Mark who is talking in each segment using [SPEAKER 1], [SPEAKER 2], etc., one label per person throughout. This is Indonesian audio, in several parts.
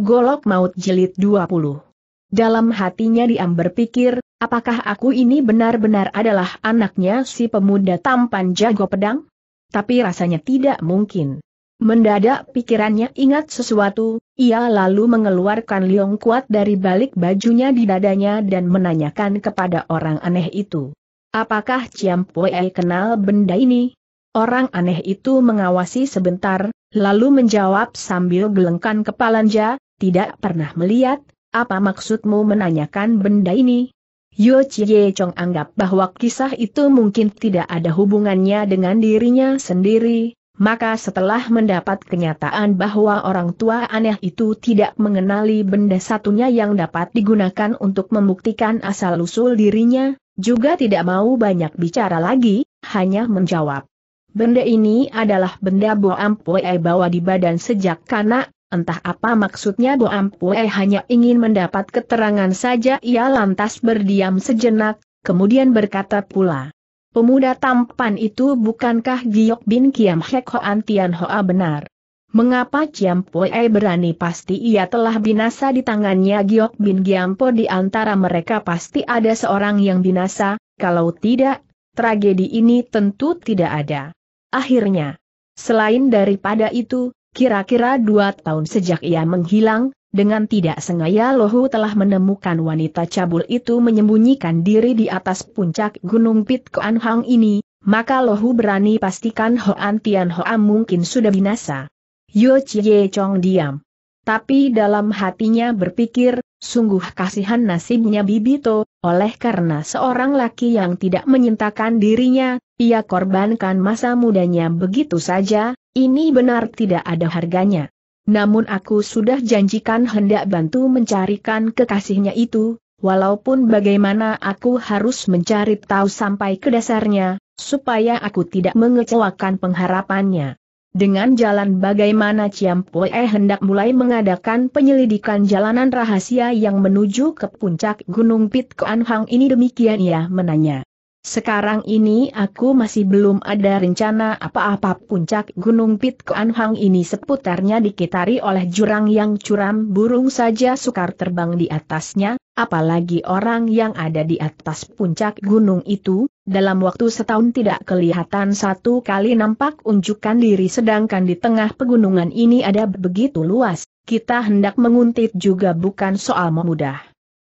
[SPEAKER 1] Golok Maut Jelit 20 Dalam hatinya Diam berpikir, apakah aku ini benar-benar adalah anaknya si pemuda tampan jago pedang? Tapi rasanya tidak mungkin. Mendadak pikirannya ingat sesuatu, ia lalu mengeluarkan liong kuat dari balik bajunya di dadanya dan menanyakan kepada orang aneh itu. Apakah Ciam Pue kenal benda ini? Orang aneh itu mengawasi sebentar, lalu menjawab sambil gelengkan kepalanja, tidak pernah melihat, apa maksudmu menanyakan benda ini? Yo Chie Chong anggap bahwa kisah itu mungkin tidak ada hubungannya dengan dirinya sendiri, maka setelah mendapat kenyataan bahwa orang tua aneh itu tidak mengenali benda satunya yang dapat digunakan untuk membuktikan asal-usul dirinya, juga tidak mau banyak bicara lagi, hanya menjawab. Benda ini adalah benda boampoe bawa di badan sejak kanak, Entah apa maksudnya Bu Ampue eh, hanya ingin mendapat keterangan saja ia lantas berdiam sejenak, kemudian berkata pula. Pemuda tampan itu bukankah Giok bin Kiam Hek Hoan Tian Hoa benar? Mengapa Kiam Pue eh, berani pasti ia telah binasa di tangannya Giok bin Giampo di antara mereka pasti ada seorang yang binasa, kalau tidak, tragedi ini tentu tidak ada. Akhirnya, selain daripada itu, Kira-kira dua tahun sejak ia menghilang, dengan tidak sengaja Lohu telah menemukan wanita cabul itu menyembunyikan diri di atas puncak Gunung Pit Koan Hang ini, maka Lohu berani pastikan Hoan Tian Hoam mungkin sudah binasa. Yo Chie Chong diam. Tapi dalam hatinya berpikir, sungguh kasihan nasibnya Bibito, oleh karena seorang laki yang tidak menyintakan dirinya, ia korbankan masa mudanya begitu saja, ini benar tidak ada harganya. Namun aku sudah janjikan hendak bantu mencarikan kekasihnya itu, walaupun bagaimana aku harus mencari tahu sampai ke dasarnya, supaya aku tidak mengecewakan pengharapannya. Dengan jalan bagaimana Poe hendak mulai mengadakan penyelidikan jalanan rahasia yang menuju ke puncak Gunung Pit Koan Hang ini demikian ia menanya. Sekarang ini aku masih belum ada rencana apa-apa puncak Gunung Pit Anhang ini seputarnya dikitari oleh jurang yang curam burung saja sukar terbang di atasnya, apalagi orang yang ada di atas puncak gunung itu, dalam waktu setahun tidak kelihatan satu kali nampak unjukkan diri sedangkan di tengah pegunungan ini ada begitu luas, kita hendak menguntit juga bukan soal memudah.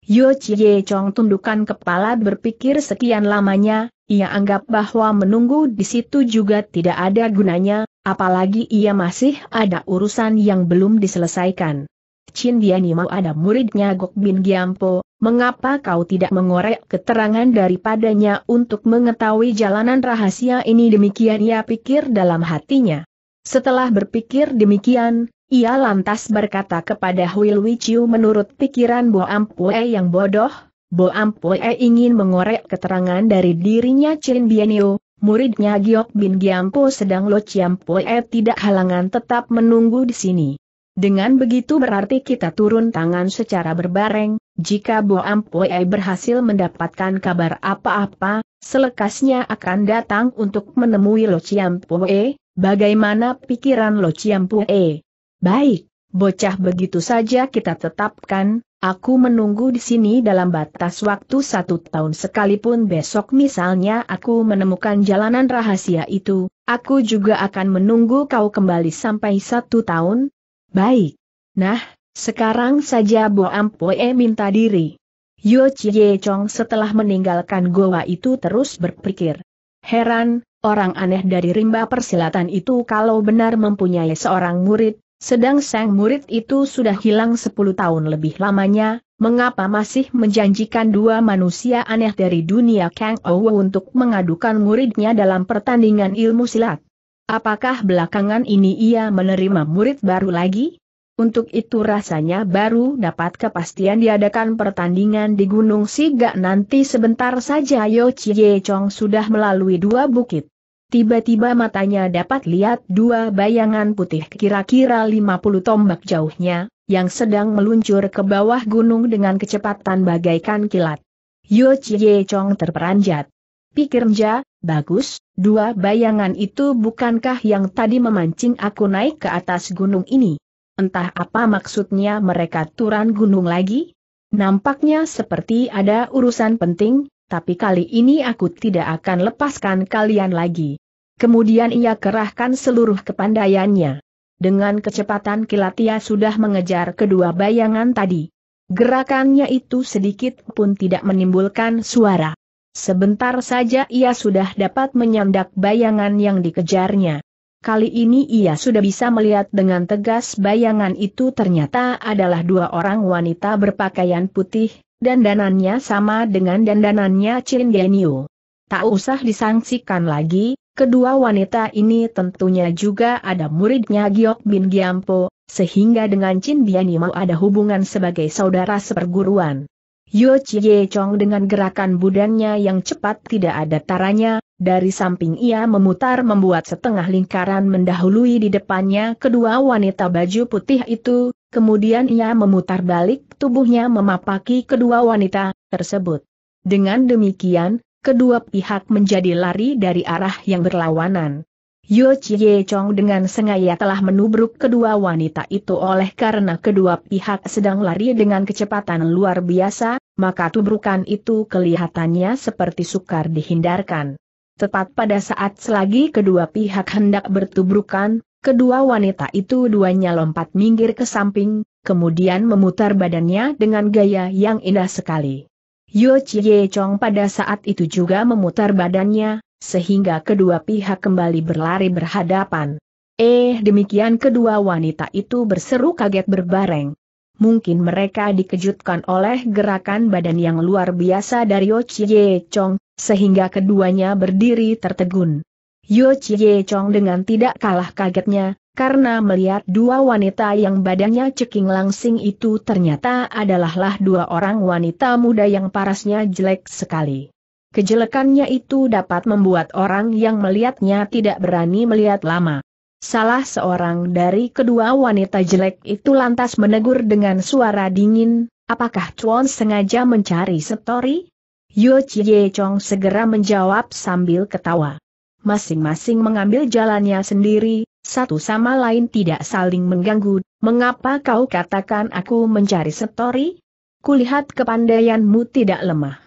[SPEAKER 1] Yo Chie Chong tundukkan kepala berpikir sekian lamanya, ia anggap bahwa menunggu di situ juga tidak ada gunanya, apalagi ia masih ada urusan yang belum diselesaikan. Chin mau ada muridnya Gok Bin Giampo, mengapa kau tidak mengorek keterangan daripadanya untuk mengetahui jalanan rahasia ini demikian ia pikir dalam hatinya. Setelah berpikir demikian, ia lantas berkata kepada Hui Lui menurut pikiran Bo Ampue yang bodoh, Bo Ampue ingin mengorek keterangan dari dirinya Chin Bienio, muridnya Giok Bin Giampo sedang Lo Chiampue tidak halangan tetap menunggu di sini. Dengan begitu berarti kita turun tangan secara berbareng, jika Bo Ampue berhasil mendapatkan kabar apa-apa, selekasnya akan datang untuk menemui Lo Chiampue, bagaimana pikiran Lo Chiampue? Baik, bocah begitu saja kita tetapkan, aku menunggu di sini dalam batas waktu satu tahun sekalipun besok misalnya aku menemukan jalanan rahasia itu, aku juga akan menunggu kau kembali sampai satu tahun. Baik. Nah, sekarang saja Bo Ampoe minta diri. Yo Chie Chong setelah meninggalkan goa itu terus berpikir. Heran, orang aneh dari rimba persilatan itu kalau benar mempunyai seorang murid, sedang sang murid itu sudah hilang sepuluh tahun lebih lamanya, mengapa masih menjanjikan dua manusia aneh dari dunia Kang Ouwe untuk mengadukan muridnya dalam pertandingan ilmu silat? Apakah belakangan ini ia menerima murid baru lagi? Untuk itu rasanya baru dapat kepastian diadakan pertandingan di Gunung Siga nanti sebentar saja Yo Chie Chong sudah melalui dua bukit. Tiba-tiba matanya dapat lihat dua bayangan putih kira-kira 50 tombak jauhnya, yang sedang meluncur ke bawah gunung dengan kecepatan bagaikan kilat. Yo Chie Chong terperanjat. Pikirnya, bagus, dua bayangan itu bukankah yang tadi memancing aku naik ke atas gunung ini? Entah apa maksudnya mereka turun gunung lagi? Nampaknya seperti ada urusan penting, tapi kali ini aku tidak akan lepaskan kalian lagi. Kemudian ia kerahkan seluruh kepandaiannya. Dengan kecepatan kilat ia sudah mengejar kedua bayangan tadi. Gerakannya itu sedikit pun tidak menimbulkan suara. Sebentar saja ia sudah dapat menyandak bayangan yang dikejarnya. Kali ini ia sudah bisa melihat dengan tegas bayangan itu ternyata adalah dua orang wanita berpakaian putih, dandanannya sama dengan dandanannya Chin Genio. Tak usah disangsikan lagi, kedua wanita ini tentunya juga ada muridnya Giok Bin Giampo, sehingga dengan Chin mau ada hubungan sebagai saudara seperguruan. Yo Chie Chong dengan gerakan budannya yang cepat tidak ada taranya, dari samping ia memutar membuat setengah lingkaran mendahului di depannya kedua wanita baju putih itu, kemudian ia memutar balik tubuhnya memapaki kedua wanita tersebut. Dengan demikian, kedua pihak menjadi lari dari arah yang berlawanan. Yo Chie Chong dengan sengaja telah menubruk kedua wanita itu oleh karena kedua pihak sedang lari dengan kecepatan luar biasa, maka tubrukan itu kelihatannya seperti sukar dihindarkan. Tepat pada saat selagi kedua pihak hendak bertubrukan, kedua wanita itu duanya lompat minggir ke samping, kemudian memutar badannya dengan gaya yang indah sekali. Yo Chie Chong pada saat itu juga memutar badannya, sehingga kedua pihak kembali berlari berhadapan. Eh demikian kedua wanita itu berseru kaget berbareng mungkin mereka dikejutkan oleh gerakan badan yang luar biasa dari Yo Chie Chong, sehingga keduanya berdiri tertegun. Yo Chie Chong dengan tidak kalah kagetnya, karena melihat dua wanita yang badannya ceking langsing itu ternyata adalahlah dua orang wanita muda yang parasnya jelek sekali. Kejelekannya itu dapat membuat orang yang melihatnya tidak berani melihat lama. Salah seorang dari kedua wanita jelek itu lantas menegur dengan suara dingin, apakah Chuan sengaja mencari setori? Yu Chie Chong segera menjawab sambil ketawa. Masing-masing mengambil jalannya sendiri, satu sama lain tidak saling mengganggu, mengapa kau katakan aku mencari setori? Kulihat kepandaianmu tidak lemah.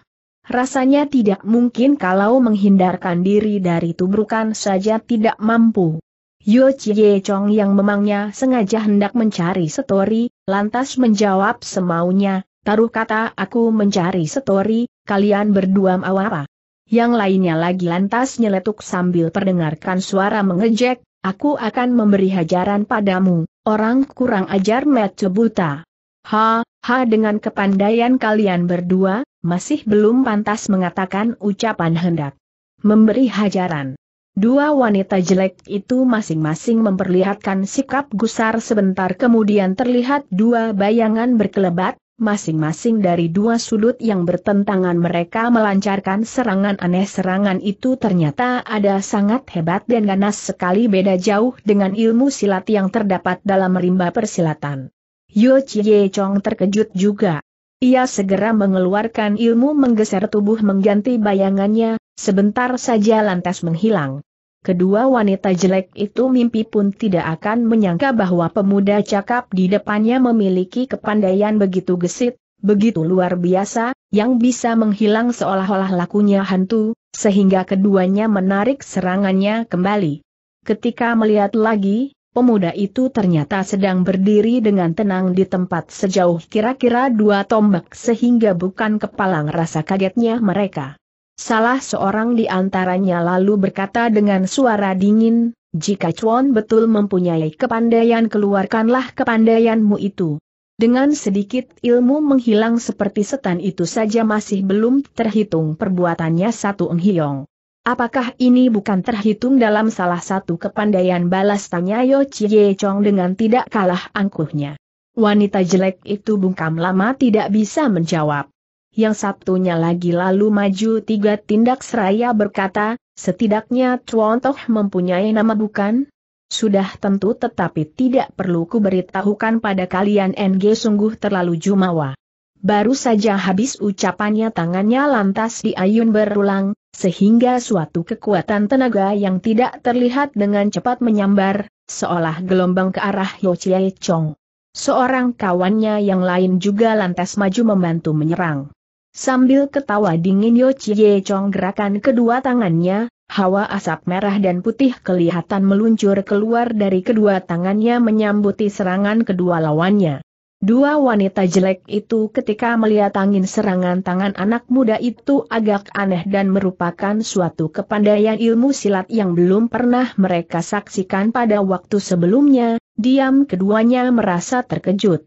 [SPEAKER 1] Rasanya tidak mungkin kalau menghindarkan diri dari tubrukan saja tidak mampu. Yo Chie Chong yang memangnya sengaja hendak mencari setori, lantas menjawab semaunya, taruh kata aku mencari setori, kalian berdua mau apa? Yang lainnya lagi lantas nyeletuk sambil perdengarkan suara mengejek, aku akan memberi hajaran padamu, orang kurang ajar metu buta. Ha, ha dengan kepandaian kalian berdua, masih belum pantas mengatakan ucapan hendak. Memberi hajaran. Dua wanita jelek itu masing-masing memperlihatkan sikap gusar sebentar kemudian terlihat dua bayangan berkelebat, masing-masing dari dua sudut yang bertentangan mereka melancarkan serangan aneh serangan itu ternyata ada sangat hebat dan ganas sekali beda jauh dengan ilmu silat yang terdapat dalam rimba persilatan. Yo Chie Chong terkejut juga. Ia segera mengeluarkan ilmu menggeser tubuh mengganti bayangannya, Sebentar saja lantas menghilang. Kedua wanita jelek itu mimpi pun tidak akan menyangka bahwa pemuda cakap di depannya memiliki kepandaian begitu gesit, begitu luar biasa, yang bisa menghilang seolah-olah lakunya hantu, sehingga keduanya menarik serangannya kembali. Ketika melihat lagi, pemuda itu ternyata sedang berdiri dengan tenang di tempat sejauh kira-kira dua tombak sehingga bukan kepala ngerasa kagetnya mereka. Salah seorang di antaranya lalu berkata dengan suara dingin, jika Chuan betul mempunyai kepandaian keluarkanlah kepandaianmu itu. Dengan sedikit ilmu menghilang seperti setan itu saja masih belum terhitung perbuatannya satu enghiong. Apakah ini bukan terhitung dalam salah satu kepandaian balas tanya Yo Chie Chong dengan tidak kalah angkuhnya? Wanita jelek itu bungkam lama tidak bisa menjawab yang Sabtunya lagi lalu maju tiga tindak seraya berkata, setidaknya Toh mempunyai nama bukan? Sudah tentu tetapi tidak perlu kuberitahukan pada kalian NG sungguh terlalu jumawa. Baru saja habis ucapannya tangannya lantas diayun berulang, sehingga suatu kekuatan tenaga yang tidak terlihat dengan cepat menyambar, seolah gelombang ke arah Chie Chong. Seorang kawannya yang lain juga lantas maju membantu menyerang. Sambil ketawa dingin Yo Chie Chong gerakan kedua tangannya, hawa asap merah dan putih kelihatan meluncur keluar dari kedua tangannya menyambuti serangan kedua lawannya. Dua wanita jelek itu ketika melihat angin serangan tangan anak muda itu agak aneh dan merupakan suatu kepandaian ilmu silat yang belum pernah mereka saksikan pada waktu sebelumnya, diam keduanya merasa terkejut.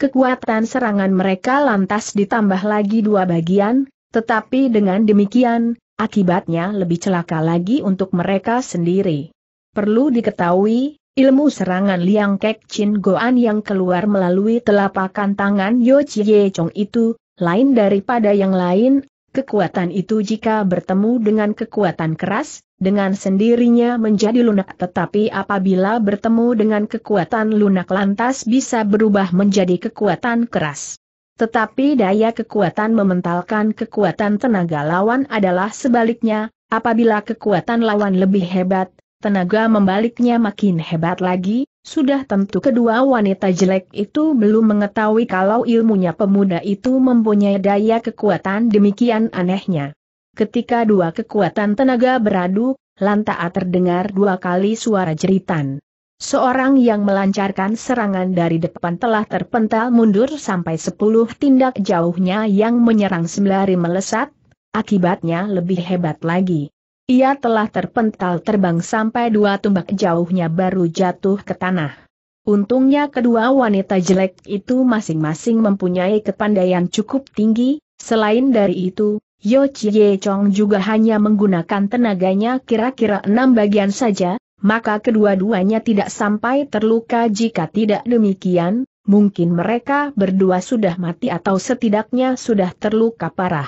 [SPEAKER 1] Kekuatan serangan mereka lantas ditambah lagi dua bagian, tetapi dengan demikian, akibatnya lebih celaka lagi untuk mereka sendiri. Perlu diketahui, ilmu serangan Liang Kek Chin Goan yang keluar melalui telapakan tangan Yo Chie Chong itu, lain daripada yang lain Kekuatan itu jika bertemu dengan kekuatan keras, dengan sendirinya menjadi lunak tetapi apabila bertemu dengan kekuatan lunak lantas bisa berubah menjadi kekuatan keras. Tetapi daya kekuatan mementalkan kekuatan tenaga lawan adalah sebaliknya, apabila kekuatan lawan lebih hebat, tenaga membaliknya makin hebat lagi, sudah tentu kedua wanita jelek itu belum mengetahui kalau ilmunya pemuda itu mempunyai daya kekuatan demikian anehnya. Ketika dua kekuatan tenaga beradu, lantaa terdengar dua kali suara jeritan. Seorang yang melancarkan serangan dari depan telah terpental mundur sampai sepuluh tindak jauhnya yang menyerang sembari melesat, akibatnya lebih hebat lagi. Ia telah terpental terbang sampai dua tumbak jauhnya baru jatuh ke tanah. Untungnya kedua wanita jelek itu masing-masing mempunyai kepandaian cukup tinggi, selain dari itu, Yo Chie Chong juga hanya menggunakan tenaganya kira-kira enam bagian saja, maka kedua-duanya tidak sampai terluka jika tidak demikian, mungkin mereka berdua sudah mati atau setidaknya sudah terluka parah.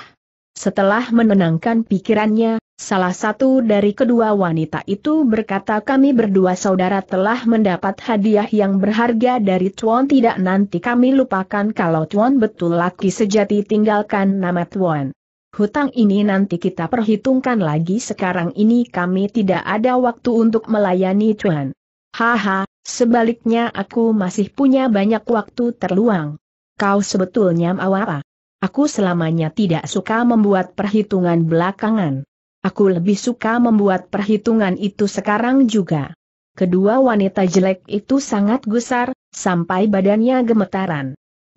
[SPEAKER 1] Setelah menenangkan pikirannya, Salah satu dari kedua wanita itu berkata kami berdua saudara telah mendapat hadiah yang berharga dari Tuan tidak nanti kami lupakan kalau Tuan betul laki sejati tinggalkan nama Tuan. Hutang ini nanti kita perhitungkan lagi sekarang ini kami tidak ada waktu untuk melayani Tuan. Haha, sebaliknya aku masih punya banyak waktu terluang. Kau sebetulnya mau apa? Aku selamanya tidak suka membuat perhitungan belakangan. Aku lebih suka membuat perhitungan itu sekarang juga. Kedua wanita jelek itu sangat gusar, sampai badannya gemetaran.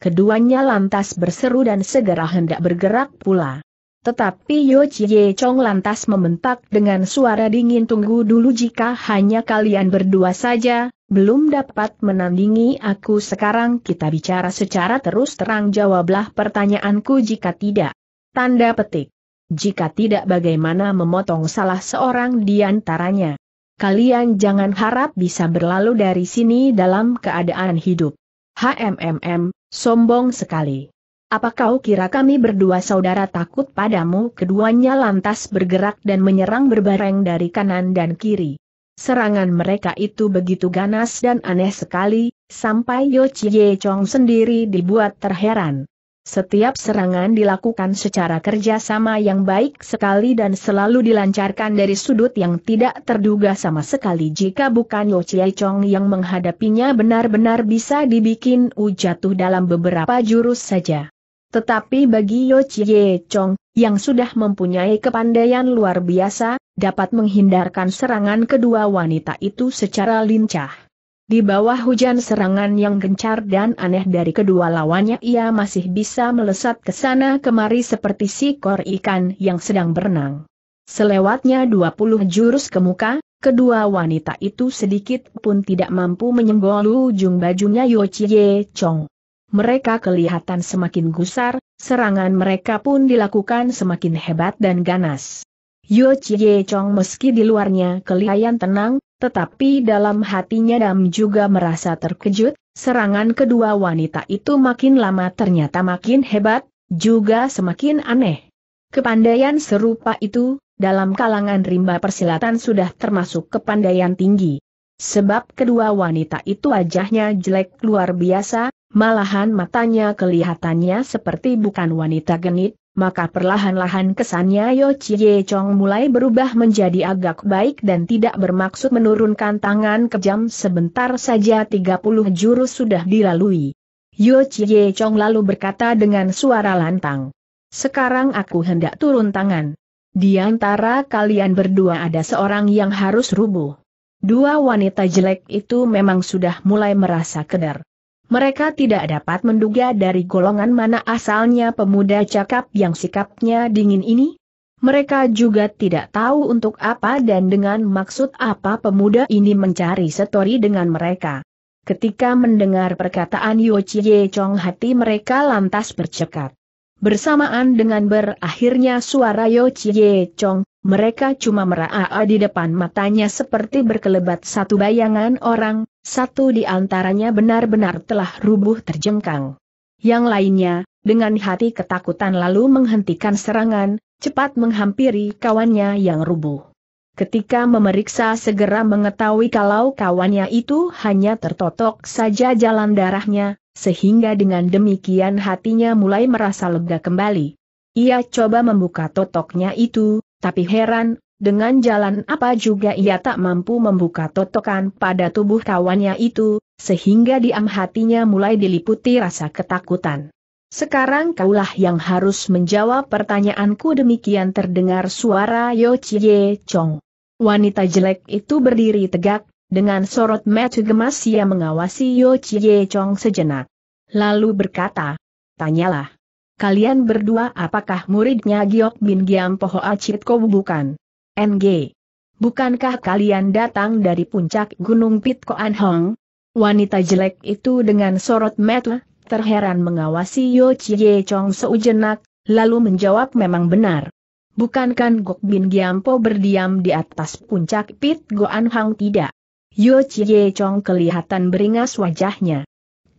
[SPEAKER 1] Keduanya lantas berseru dan segera hendak bergerak pula. Tetapi Yo Chie Chong lantas membentak dengan suara dingin tunggu dulu jika hanya kalian berdua saja, belum dapat menandingi aku sekarang kita bicara secara terus terang jawablah pertanyaanku jika tidak. Tanda petik. Jika tidak bagaimana memotong salah seorang di antaranya. Kalian jangan harap bisa berlalu dari sini dalam keadaan hidup. HMMM, sombong sekali. Apa kau kira kami berdua saudara takut padamu? Keduanya lantas bergerak dan menyerang berbareng dari kanan dan kiri. Serangan mereka itu begitu ganas dan aneh sekali, sampai Yo Chie Chong sendiri dibuat terheran. Setiap serangan dilakukan secara kerjasama yang baik sekali dan selalu dilancarkan dari sudut yang tidak terduga sama sekali jika bukan Yo Chie Chong yang menghadapinya benar-benar bisa dibikin U jatuh dalam beberapa jurus saja. Tetapi bagi Yo Chie Chong, yang sudah mempunyai kepandaian luar biasa, dapat menghindarkan serangan kedua wanita itu secara lincah. Di bawah hujan serangan yang gencar dan aneh dari kedua lawannya ia masih bisa melesat ke sana kemari seperti si sikor ikan yang sedang berenang. Selewatnya 20 jurus ke muka, kedua wanita itu sedikit pun tidak mampu menyenggol ujung bajunya Yo Chie Chong. Mereka kelihatan semakin gusar, serangan mereka pun dilakukan semakin hebat dan ganas. Yo Chie Chong meski di luarnya kelihatan tenang, tetapi dalam hatinya Dam juga merasa terkejut, serangan kedua wanita itu makin lama ternyata makin hebat, juga semakin aneh. Kepandaian serupa itu, dalam kalangan rimba persilatan sudah termasuk kepandaian tinggi. Sebab kedua wanita itu wajahnya jelek luar biasa, malahan matanya kelihatannya seperti bukan wanita genit, maka perlahan-lahan kesannya Yo Chie Chong mulai berubah menjadi agak baik dan tidak bermaksud menurunkan tangan kejam sebentar saja 30 jurus sudah dilalui. Yo Chie Chong lalu berkata dengan suara lantang. Sekarang aku hendak turun tangan. Di antara kalian berdua ada seorang yang harus rubuh. Dua wanita jelek itu memang sudah mulai merasa keder." Mereka tidak dapat menduga dari golongan mana asalnya pemuda cakap yang sikapnya dingin ini. Mereka juga tidak tahu untuk apa dan dengan maksud apa pemuda ini mencari setori dengan mereka. Ketika mendengar perkataan Yo Chie Chong hati mereka lantas bercekat. Bersamaan dengan berakhirnya suara Yo Chie Chong, mereka cuma meraa di depan matanya seperti berkelebat satu bayangan orang, satu di antaranya benar-benar telah rubuh terjengkang. Yang lainnya, dengan hati ketakutan lalu menghentikan serangan, cepat menghampiri kawannya yang rubuh. Ketika memeriksa segera mengetahui kalau kawannya itu hanya tertotok saja jalan darahnya, sehingga dengan demikian hatinya mulai merasa lega kembali. Ia coba membuka totoknya itu, tapi heran, dengan jalan apa juga ia tak mampu membuka totokan pada tubuh kawannya itu, sehingga diam hatinya mulai diliputi rasa ketakutan. Sekarang kaulah yang harus menjawab pertanyaanku demikian terdengar suara Yo Chie Chong. Wanita jelek itu berdiri tegak, dengan sorot mata gemas ia mengawasi Yo Chie Chong sejenak. Lalu berkata, tanyalah kalian berdua apakah muridnya Giok Bin Giam Poho Acitko bukan? NG. Bukankah kalian datang dari puncak Gunung Pit Koan Hong? Wanita jelek itu dengan sorot mata, terheran mengawasi Yo Chie Chong seujenak, lalu menjawab memang benar. Bukankah Gok Bin Giampo berdiam di atas puncak Pit Goan Hang tidak? Yo Chie Chong kelihatan beringas wajahnya.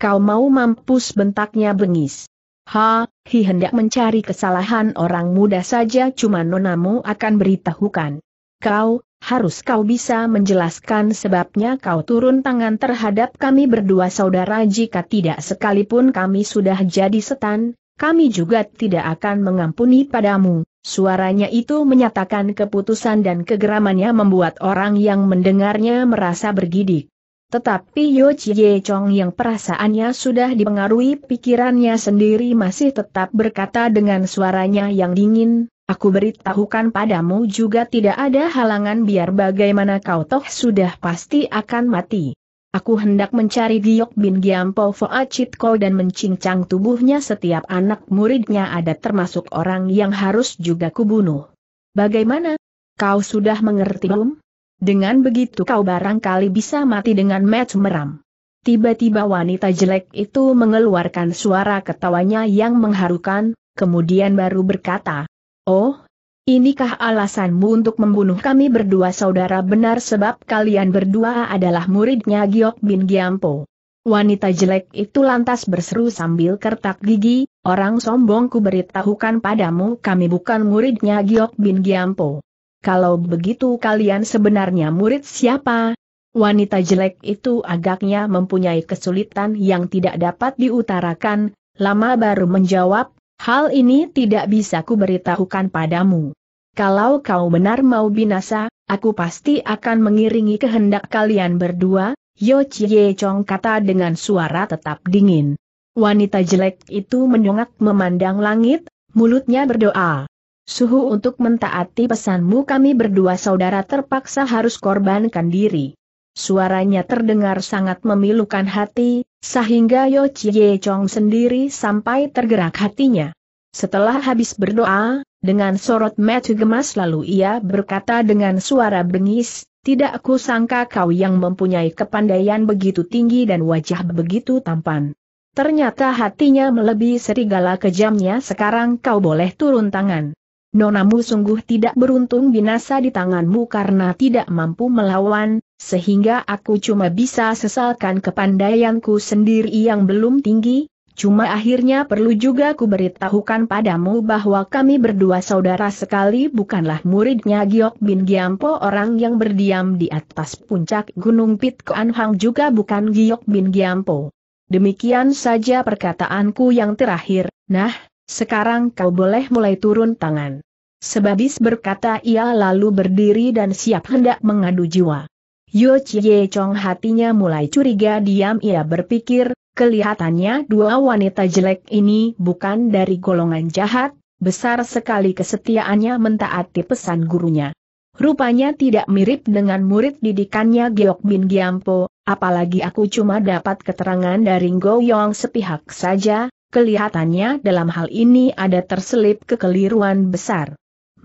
[SPEAKER 1] Kau mau mampus bentaknya bengis. Ha, hi hendak mencari kesalahan orang muda saja cuma nonamu akan beritahukan. Kau, harus kau bisa menjelaskan sebabnya kau turun tangan terhadap kami berdua saudara jika tidak sekalipun kami sudah jadi setan, kami juga tidak akan mengampuni padamu. Suaranya itu menyatakan keputusan dan kegeramannya membuat orang yang mendengarnya merasa bergidik. Tetapi Yo Chie Chong yang perasaannya sudah dipengaruhi pikirannya sendiri masih tetap berkata dengan suaranya yang dingin, Aku beritahukan padamu juga tidak ada halangan biar bagaimana kau toh sudah pasti akan mati. Aku hendak mencari Giok bin Giampo Chit Ko dan mencincang tubuhnya setiap anak muridnya ada termasuk orang yang harus juga kubunuh. Bagaimana? Kau sudah mengerti belum? Dengan begitu kau barangkali bisa mati dengan match meram. Tiba-tiba wanita jelek itu mengeluarkan suara ketawanya yang mengharukan, kemudian baru berkata, Oh, inikah alasanmu untuk membunuh kami berdua saudara benar sebab kalian berdua adalah muridnya Giok Bin Giampo. Wanita jelek itu lantas berseru sambil kertak gigi, orang sombong ku beritahukan padamu kami bukan muridnya Giok Bin Giampo kalau begitu kalian sebenarnya murid siapa? Wanita jelek itu agaknya mempunyai kesulitan yang tidak dapat diutarakan, lama baru menjawab, hal ini tidak bisa kuberitahukan padamu. Kalau kau benar mau binasa, aku pasti akan mengiringi kehendak kalian berdua, Yo Chie Chong kata dengan suara tetap dingin. Wanita jelek itu menyongak memandang langit, mulutnya berdoa. Suhu untuk mentaati pesanmu kami berdua saudara terpaksa harus korbankan diri. Suaranya terdengar sangat memilukan hati, sehingga Yo Chie Chong sendiri sampai tergerak hatinya. Setelah habis berdoa, dengan sorot mata gemas lalu ia berkata dengan suara bengis, tidak ku sangka kau yang mempunyai kepandaian begitu tinggi dan wajah begitu tampan. Ternyata hatinya melebihi serigala kejamnya sekarang kau boleh turun tangan nonamu sungguh tidak beruntung binasa di tanganmu karena tidak mampu melawan, sehingga aku cuma bisa sesalkan kepandaianku sendiri yang belum tinggi, cuma akhirnya perlu juga ku beritahukan padamu bahwa kami berdua saudara sekali bukanlah muridnya Giok Bin Giampo orang yang berdiam di atas puncak Gunung Pit Koan juga bukan Giok Bin Giampo. Demikian saja perkataanku yang terakhir, nah, sekarang kau boleh mulai turun tangan. Sebabis berkata ia lalu berdiri dan siap hendak mengadu jiwa. Yo Chie Chong hatinya mulai curiga diam ia berpikir, kelihatannya dua wanita jelek ini bukan dari golongan jahat, besar sekali kesetiaannya mentaati pesan gurunya. Rupanya tidak mirip dengan murid didikannya Giok Bin Giampo, apalagi aku cuma dapat keterangan dari Ngo Yong sepihak saja, kelihatannya dalam hal ini ada terselip kekeliruan besar.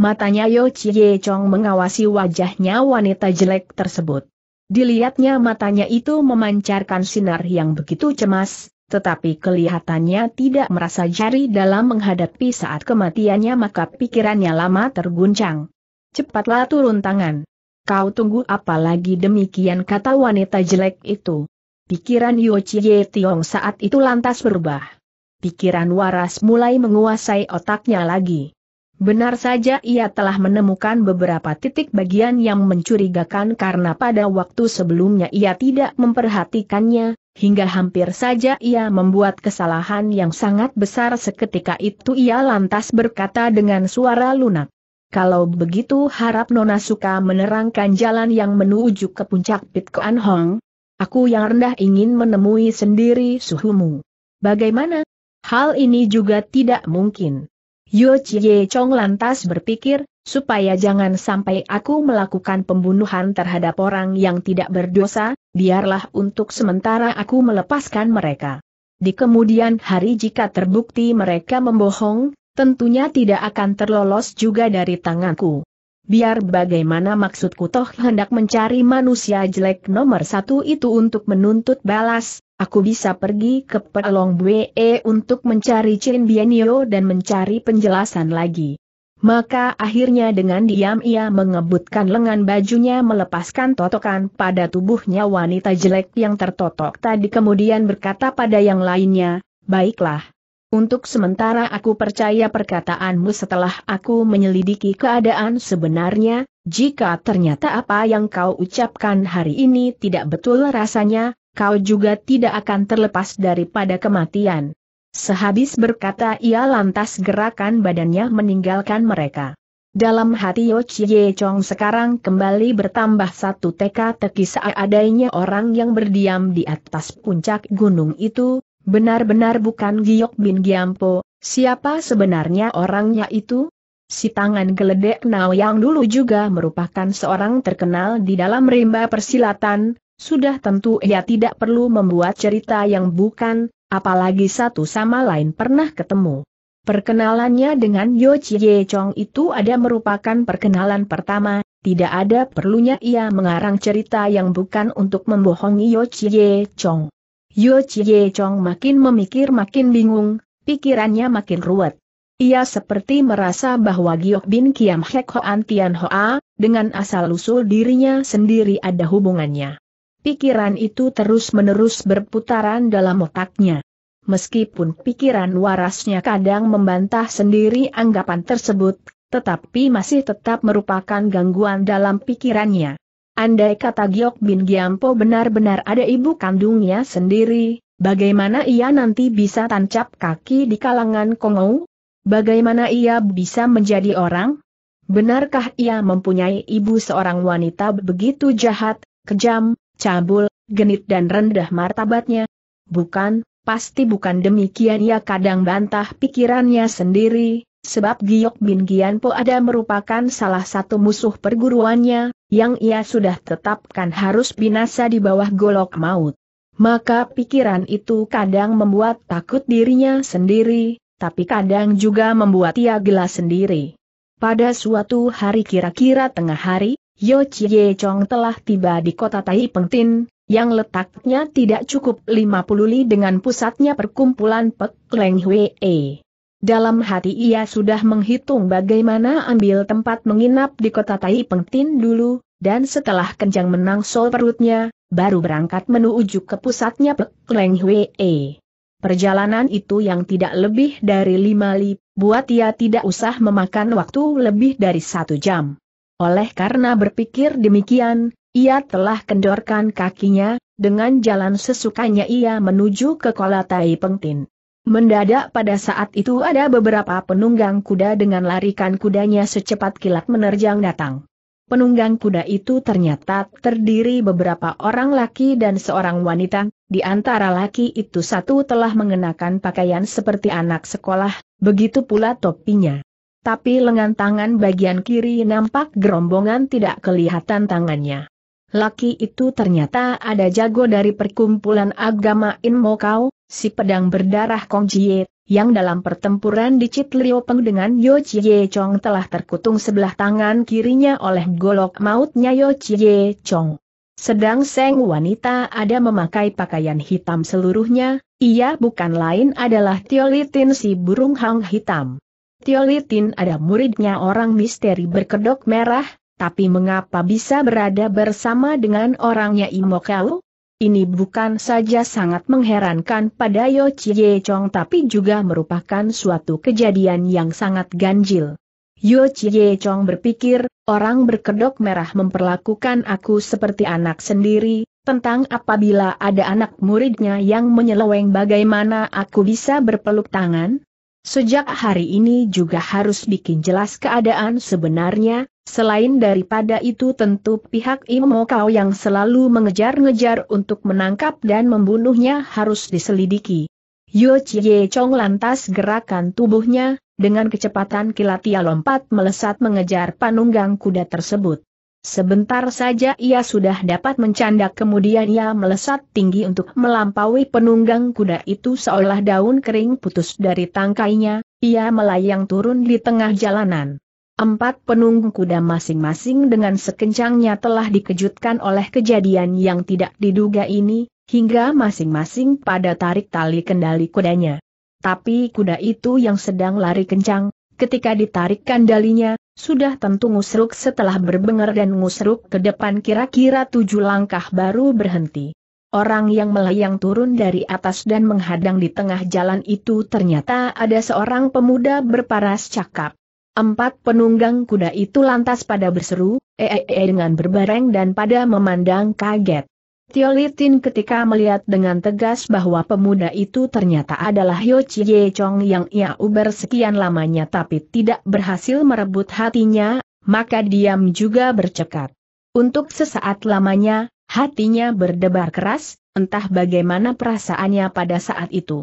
[SPEAKER 1] Matanya Yo Chie Chong mengawasi wajahnya wanita jelek tersebut. Dilihatnya matanya itu memancarkan sinar yang begitu cemas, tetapi kelihatannya tidak merasa jari dalam menghadapi saat kematiannya maka pikirannya lama terguncang. Cepatlah turun tangan. Kau tunggu apa lagi demikian kata wanita jelek itu. Pikiran Yo Chie Tiong saat itu lantas berubah. Pikiran waras mulai menguasai otaknya lagi. Benar saja ia telah menemukan beberapa titik bagian yang mencurigakan karena pada waktu sebelumnya ia tidak memperhatikannya, hingga hampir saja ia membuat kesalahan yang sangat besar seketika itu ia lantas berkata dengan suara lunak. Kalau begitu harap Nona suka menerangkan jalan yang menuju ke puncak Pit Koan Hong. Aku yang rendah ingin menemui sendiri suhumu. Bagaimana? Hal ini juga tidak mungkin. Yo Chie Chong lantas berpikir, supaya jangan sampai aku melakukan pembunuhan terhadap orang yang tidak berdosa, biarlah untuk sementara aku melepaskan mereka. Di kemudian hari jika terbukti mereka membohong, tentunya tidak akan terlolos juga dari tanganku. Biar bagaimana maksudku toh hendak mencari manusia jelek nomor satu itu untuk menuntut balas, Aku bisa pergi ke Pelong Bue untuk mencari Chin Bienio dan mencari penjelasan lagi. Maka akhirnya dengan diam ia mengebutkan lengan bajunya melepaskan totokan pada tubuhnya wanita jelek yang tertotok tadi kemudian berkata pada yang lainnya, baiklah. Untuk sementara aku percaya perkataanmu setelah aku menyelidiki keadaan sebenarnya, jika ternyata apa yang kau ucapkan hari ini tidak betul rasanya, kau juga tidak akan terlepas daripada kematian. Sehabis berkata ia lantas gerakan badannya meninggalkan mereka. Dalam hati Yo Chie Chong sekarang kembali bertambah satu teka-teki adanya orang yang berdiam di atas puncak gunung itu, benar-benar bukan Giok Bin Giampo, siapa sebenarnya orangnya itu? Si tangan geledek Nao yang dulu juga merupakan seorang terkenal di dalam rimba persilatan, sudah tentu ia tidak perlu membuat cerita yang bukan, apalagi satu sama lain pernah ketemu. Perkenalannya dengan Yo Chie Chong itu ada merupakan perkenalan pertama, tidak ada perlunya ia mengarang cerita yang bukan untuk membohongi Yo Chie Chong. Yo Chie Chong makin memikir makin bingung, pikirannya makin ruwet. Ia seperti merasa bahwa Giok Bin Kiam Hek Hoan Tian Hoa, dengan asal-usul dirinya sendiri ada hubungannya. Pikiran itu terus-menerus berputaran dalam otaknya. Meskipun pikiran warasnya kadang membantah sendiri anggapan tersebut, tetapi masih tetap merupakan gangguan dalam pikirannya. Andai kata Giok Bin Giampo benar-benar ada ibu kandungnya sendiri, bagaimana ia nanti bisa tancap kaki di kalangan Kongou? Bagaimana ia bisa menjadi orang? Benarkah ia mempunyai ibu seorang wanita begitu jahat, kejam, cabul, genit dan rendah martabatnya? Bukan, pasti bukan demikian ia kadang bantah pikirannya sendiri, sebab Giok Bin Gianpo ada merupakan salah satu musuh perguruannya, yang ia sudah tetapkan harus binasa di bawah golok maut. Maka pikiran itu kadang membuat takut dirinya sendiri, tapi kadang juga membuat ia gila sendiri. Pada suatu hari kira-kira tengah hari, Yo Chie Chong telah tiba di kota Tai Pengtin, yang letaknya tidak cukup 50 li dengan pusatnya perkumpulan Pek Leng Hwe. Dalam hati ia sudah menghitung bagaimana ambil tempat menginap di kota Tai Pengtin dulu, dan setelah kencang sol perutnya, baru berangkat menuju ke pusatnya Pek Leng Hwe. Perjalanan itu yang tidak lebih dari lima li, buat ia tidak usah memakan waktu lebih dari satu jam. Oleh karena berpikir demikian, ia telah kendorkan kakinya, dengan jalan sesukanya ia menuju ke Kolatai Pengtin. Mendadak pada saat itu ada beberapa penunggang kuda dengan larikan kudanya secepat kilat menerjang datang. Penunggang kuda itu ternyata terdiri beberapa orang laki dan seorang wanita, di antara laki itu satu telah mengenakan pakaian seperti anak sekolah, begitu pula topinya tapi lengan tangan bagian kiri nampak gerombongan tidak kelihatan tangannya. Laki itu ternyata ada jago dari perkumpulan agama Inmokau, si pedang berdarah Kong Jie, yang dalam pertempuran di Chit Liopeng dengan Yo Chie Chong telah terkutung sebelah tangan kirinya oleh golok mautnya Yo Chie Chong. Sedang Seng wanita ada memakai pakaian hitam seluruhnya, ia bukan lain adalah Tiolitin si burung hang hitam. Tiolitin ada muridnya orang misteri berkedok merah, tapi mengapa bisa berada bersama dengan orangnya Imokau? Ini bukan saja sangat mengherankan pada Yo Chie Chong tapi juga merupakan suatu kejadian yang sangat ganjil. Yo Chie Chong berpikir, orang berkedok merah memperlakukan aku seperti anak sendiri, tentang apabila ada anak muridnya yang menyeleweng bagaimana aku bisa berpeluk tangan? Sejak hari ini juga harus bikin jelas keadaan sebenarnya, selain daripada itu tentu pihak Imo Kau yang selalu mengejar-ngejar untuk menangkap dan membunuhnya harus diselidiki. Yo Chie Chong lantas gerakan tubuhnya, dengan kecepatan kilat ia lompat melesat mengejar panunggang kuda tersebut. Sebentar saja ia sudah dapat mencandak kemudian ia melesat tinggi untuk melampaui penunggang kuda itu seolah daun kering putus dari tangkainya, ia melayang turun di tengah jalanan. Empat penunggung kuda masing-masing dengan sekencangnya telah dikejutkan oleh kejadian yang tidak diduga ini, hingga masing-masing pada tarik tali kendali kudanya. Tapi kuda itu yang sedang lari kencang, ketika ditarik kendalinya, sudah tentu ngusruk setelah berbengar dan ngusruk ke depan kira-kira tujuh langkah baru berhenti. Orang yang melayang turun dari atas dan menghadang di tengah jalan itu ternyata ada seorang pemuda berparas cakap. Empat penunggang kuda itu lantas pada berseru, ee eh, -e eh, -e eh, dengan berbareng dan pada memandang kaget. Tio Litin ketika melihat dengan tegas bahwa pemuda itu ternyata adalah Yo Chie Chong yang ia uber sekian lamanya tapi tidak berhasil merebut hatinya, maka diam juga bercekat. Untuk sesaat lamanya, hatinya berdebar keras, entah bagaimana perasaannya pada saat itu.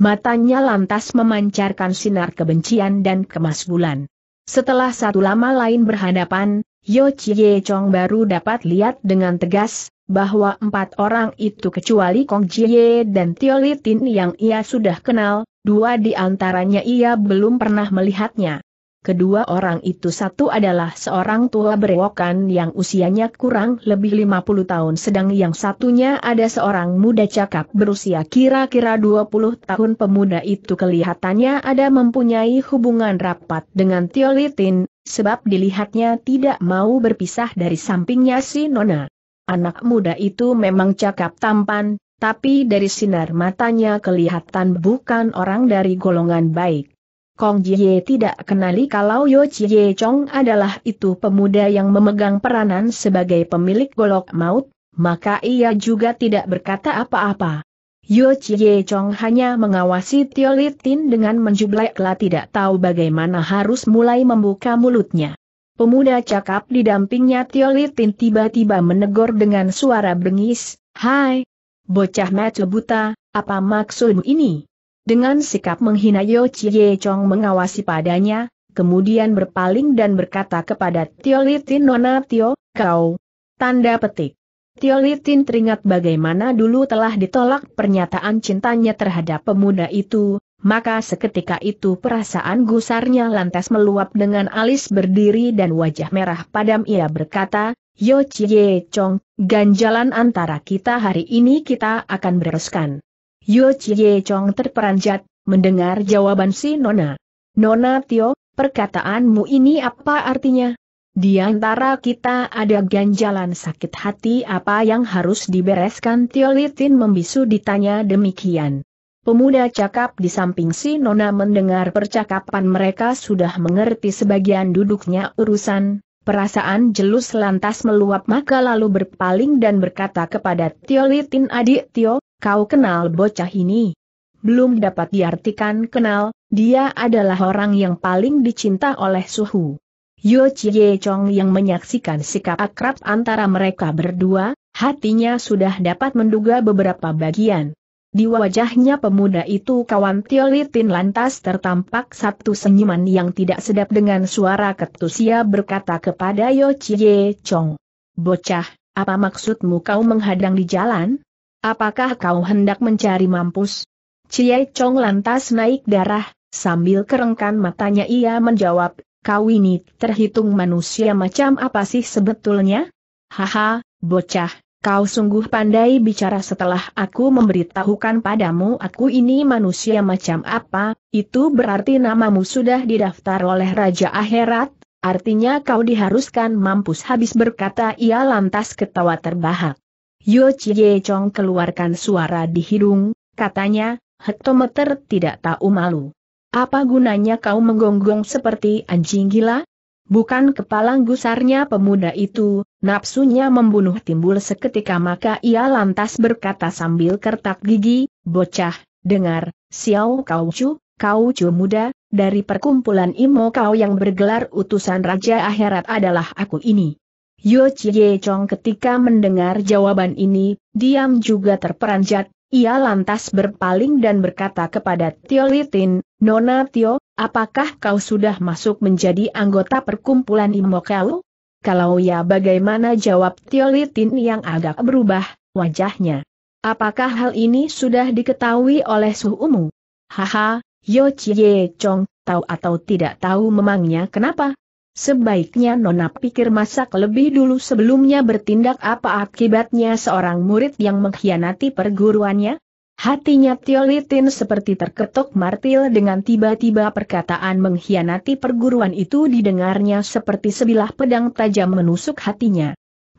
[SPEAKER 1] Matanya lantas memancarkan sinar kebencian dan kemasbulan. Setelah satu lama lain berhadapan, Yo Chie Chong baru dapat lihat dengan tegas, bahwa empat orang itu kecuali Kong Jie dan Tio Litin yang ia sudah kenal, dua di antaranya ia belum pernah melihatnya. Kedua orang itu satu adalah seorang tua berewokan yang usianya kurang lebih 50 tahun sedang yang satunya ada seorang muda cakap berusia kira-kira 20 tahun pemuda itu kelihatannya ada mempunyai hubungan rapat dengan Tio Litin, sebab dilihatnya tidak mau berpisah dari sampingnya si Nona. Anak muda itu memang cakap tampan, tapi dari sinar matanya kelihatan bukan orang dari golongan baik. Kong Jie tidak kenali kalau Yo Chie Chong adalah itu pemuda yang memegang peranan sebagai pemilik golok maut, maka ia juga tidak berkata apa-apa. Yo Chie Chong hanya mengawasi Tio Litin dengan menjubleklah tidak tahu bagaimana harus mulai membuka mulutnya. Pemuda cakap didampingnya Tio Litin tiba-tiba menegur dengan suara bengis, Hai, bocah mata buta, apa maksudmu ini? Dengan sikap menghina Yo Chie Chong mengawasi padanya, kemudian berpaling dan berkata kepada Tio Litin Nona Tio, kau. Tanda petik. Tio Litin teringat bagaimana dulu telah ditolak pernyataan cintanya terhadap pemuda itu, maka seketika itu perasaan gusarnya lantas meluap dengan alis berdiri dan wajah merah padam ia berkata, Yo Chie Chong, ganjalan antara kita hari ini kita akan bereskan. Yo Chie Chong terperanjat, mendengar jawaban si Nona. Nona Tio, perkataanmu ini apa artinya? Di antara kita ada ganjalan sakit hati apa yang harus dibereskan Tiolitin membisu ditanya demikian. Pemuda cakap di samping si Nona mendengar percakapan mereka sudah mengerti sebagian duduknya urusan, perasaan jelus lantas meluap maka lalu berpaling dan berkata kepada Tio adik Tio, kau kenal bocah ini? Belum dapat diartikan kenal, dia adalah orang yang paling dicinta oleh suhu. Yo Chie Chong yang menyaksikan sikap akrab antara mereka berdua, hatinya sudah dapat menduga beberapa bagian. Di wajahnya pemuda itu kawan Tiolitin lantas tertampak satu senyuman yang tidak sedap dengan suara ketusia berkata kepada Yo Chie Chong. Bocah, apa maksudmu kau menghadang di jalan? Apakah kau hendak mencari mampus? Chie Chong lantas naik darah, sambil kerengkan matanya ia menjawab, kau ini terhitung manusia macam apa sih sebetulnya? Haha, bocah, kau sungguh pandai bicara setelah aku memberitahukan padamu aku ini manusia macam apa, itu berarti namamu sudah didaftar oleh Raja Akhirat, artinya kau diharuskan mampus habis berkata ia lantas ketawa terbahak. Yo Chie Chong keluarkan suara di hidung, katanya, hektometer tidak tahu malu. Apa gunanya kau menggonggong seperti anjing gila? Bukan kepala gusarnya pemuda itu, nafsunya membunuh timbul seketika maka ia lantas berkata sambil kertak gigi, bocah, dengar, siau Kau cu, Kau cu muda, dari perkumpulan Imo kau yang bergelar utusan Raja Akhirat adalah aku ini. Yo Chie Chong ketika mendengar jawaban ini, diam juga terperanjat, ia lantas berpaling dan berkata kepada Tio Litin, Nona Tio, apakah kau sudah masuk menjadi anggota perkumpulan Imokau? Kalau ya bagaimana jawab Tio Litin yang agak berubah, wajahnya. Apakah hal ini sudah diketahui oleh Su Haha, Yo Chie Chong, tahu atau tidak tahu memangnya kenapa? Sebaiknya Nona pikir masak lebih dulu sebelumnya bertindak apa akibatnya seorang murid yang mengkhianati perguruannya? Hatinya Tiolitin seperti terketuk martil dengan tiba-tiba perkataan mengkhianati perguruan itu didengarnya seperti sebilah pedang tajam menusuk hatinya.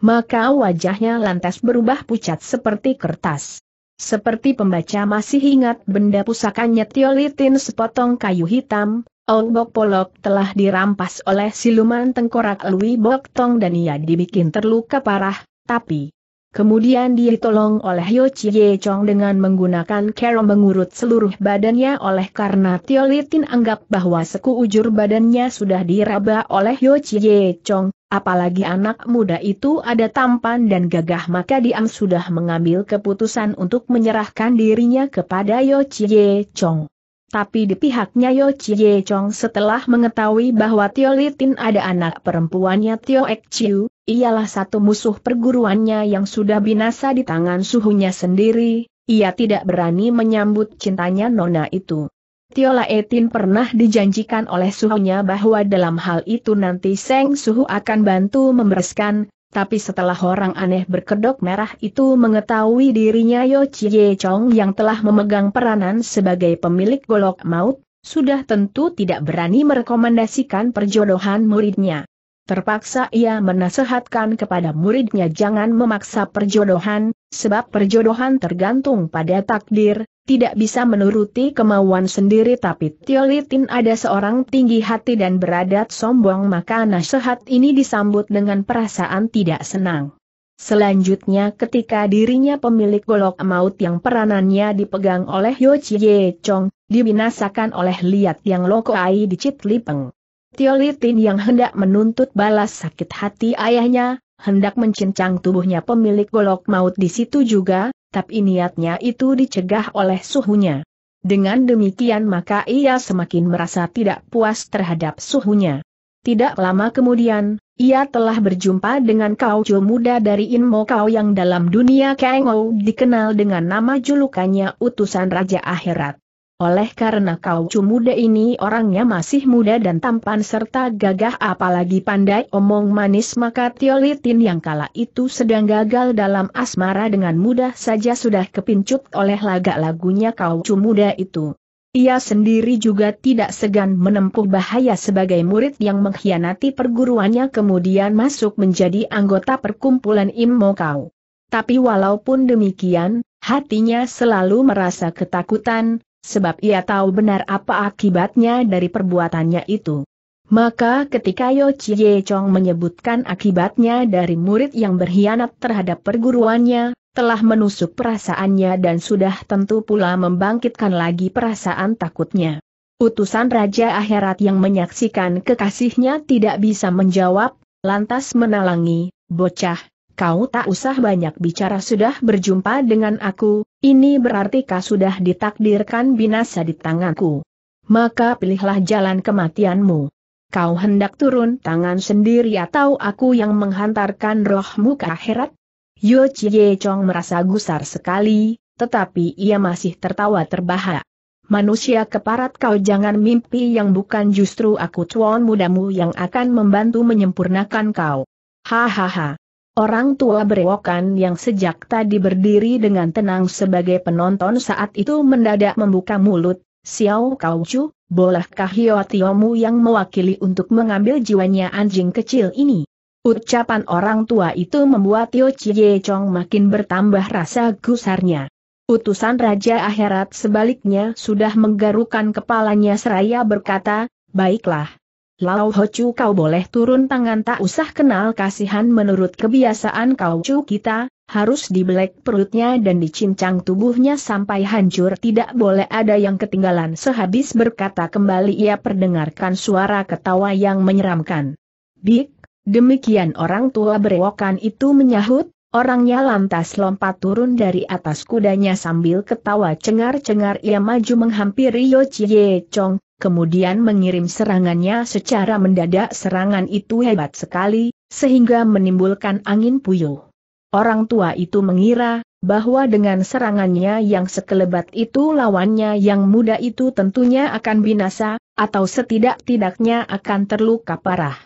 [SPEAKER 1] Maka wajahnya lantas berubah pucat seperti kertas. Seperti pembaca masih ingat benda pusakanya Tiolitin sepotong kayu hitam, Ong Bok Polok telah dirampas oleh siluman tengkorak Lui Bok Tong dan ia dibikin terluka parah, tapi kemudian dia ditolong oleh Yo Chie Chong dengan menggunakan cara mengurut seluruh badannya oleh karena Tio Litin anggap bahwa seku ujur badannya sudah diraba oleh Yo Chie Chong, apalagi anak muda itu ada tampan dan gagah maka dia sudah mengambil keputusan untuk menyerahkan dirinya kepada Yo Chie Chong. Tapi di pihaknya Yo Chie Chong setelah mengetahui bahwa Tio Litin ada anak perempuannya Tio Ek Chiu, ialah satu musuh perguruannya yang sudah binasa di tangan suhunya sendiri, ia tidak berani menyambut cintanya nona itu. Tio Laetin pernah dijanjikan oleh suhunya bahwa dalam hal itu nanti Seng Suhu akan bantu membereskan, tapi setelah orang aneh berkedok merah itu mengetahui dirinya Yo Chie Chong yang telah memegang peranan sebagai pemilik golok maut, sudah tentu tidak berani merekomendasikan perjodohan muridnya. Terpaksa ia menasehatkan kepada muridnya jangan memaksa perjodohan, sebab perjodohan tergantung pada takdir, tidak bisa menuruti kemauan sendiri tapi Tiolitin ada seorang tinggi hati dan beradat sombong maka nasihat ini disambut dengan perasaan tidak senang. Selanjutnya ketika dirinya pemilik golok maut yang peranannya dipegang oleh Yo Chie Chong, dibinasakan oleh Liat Yang loko Lokoai di Citlipeng. Tiolitin yang hendak menuntut balas sakit hati ayahnya, hendak mencincang tubuhnya pemilik golok maut di situ juga, tapi niatnya itu dicegah oleh suhunya. Dengan demikian maka ia semakin merasa tidak puas terhadap suhunya. Tidak lama kemudian, ia telah berjumpa dengan cu muda dari Inmo Kau yang dalam dunia Kengou dikenal dengan nama julukannya utusan Raja Akhirat. Oleh karena kau cu muda ini orangnya masih muda dan tampan serta gagah apalagi pandai omong manis maka Tiolitin yang kala itu sedang gagal dalam asmara dengan mudah saja sudah kepincut oleh lagak-lagunya kau cu muda itu. Ia sendiri juga tidak segan menempuh bahaya sebagai murid yang mengkhianati perguruannya kemudian masuk menjadi anggota perkumpulan Immo Kau. Tapi walaupun demikian, hatinya selalu merasa ketakutan, sebab ia tahu benar apa akibatnya dari perbuatannya itu. Maka ketika Yo Chie Chong menyebutkan akibatnya dari murid yang berkhianat terhadap perguruannya, telah menusuk perasaannya dan sudah tentu pula membangkitkan lagi perasaan takutnya. Utusan Raja Akhirat yang menyaksikan kekasihnya tidak bisa menjawab, lantas menalangi, bocah, Kau tak usah banyak bicara sudah berjumpa dengan aku, ini berarti kau sudah ditakdirkan binasa di tanganku. Maka pilihlah jalan kematianmu. Kau hendak turun tangan sendiri atau aku yang menghantarkan rohmu ke akhirat? Yo Chie Chong merasa gusar sekali, tetapi ia masih tertawa terbahak. Manusia keparat kau jangan mimpi yang bukan justru aku cuan mudamu yang akan membantu menyempurnakan kau. Hahaha. Orang tua berewokan yang sejak tadi berdiri dengan tenang sebagai penonton saat itu mendadak membuka mulut, Xiao Kaucu, bolehkah Hiotiomu yang mewakili untuk mengambil jiwanya anjing kecil ini? Ucapan orang tua itu membuat Tio Chie Chong makin bertambah rasa gusarnya. Utusan Raja Akhirat sebaliknya sudah menggarukkan kepalanya seraya berkata, Baiklah, Lau Hocu kau boleh turun tangan tak usah kenal kasihan menurut kebiasaan kau cu kita, harus dibelek perutnya dan dicincang tubuhnya sampai hancur tidak boleh ada yang ketinggalan sehabis berkata kembali ia perdengarkan suara ketawa yang menyeramkan. Bik, demikian orang tua berewokan itu menyahut, orangnya lantas lompat turun dari atas kudanya sambil ketawa cengar-cengar ia maju menghampiri Yo Chie Chong, kemudian mengirim serangannya secara mendadak serangan itu hebat sekali, sehingga menimbulkan angin puyuh. Orang tua itu mengira, bahwa dengan serangannya yang sekelebat itu lawannya yang muda itu tentunya akan binasa, atau setidak-tidaknya akan terluka parah.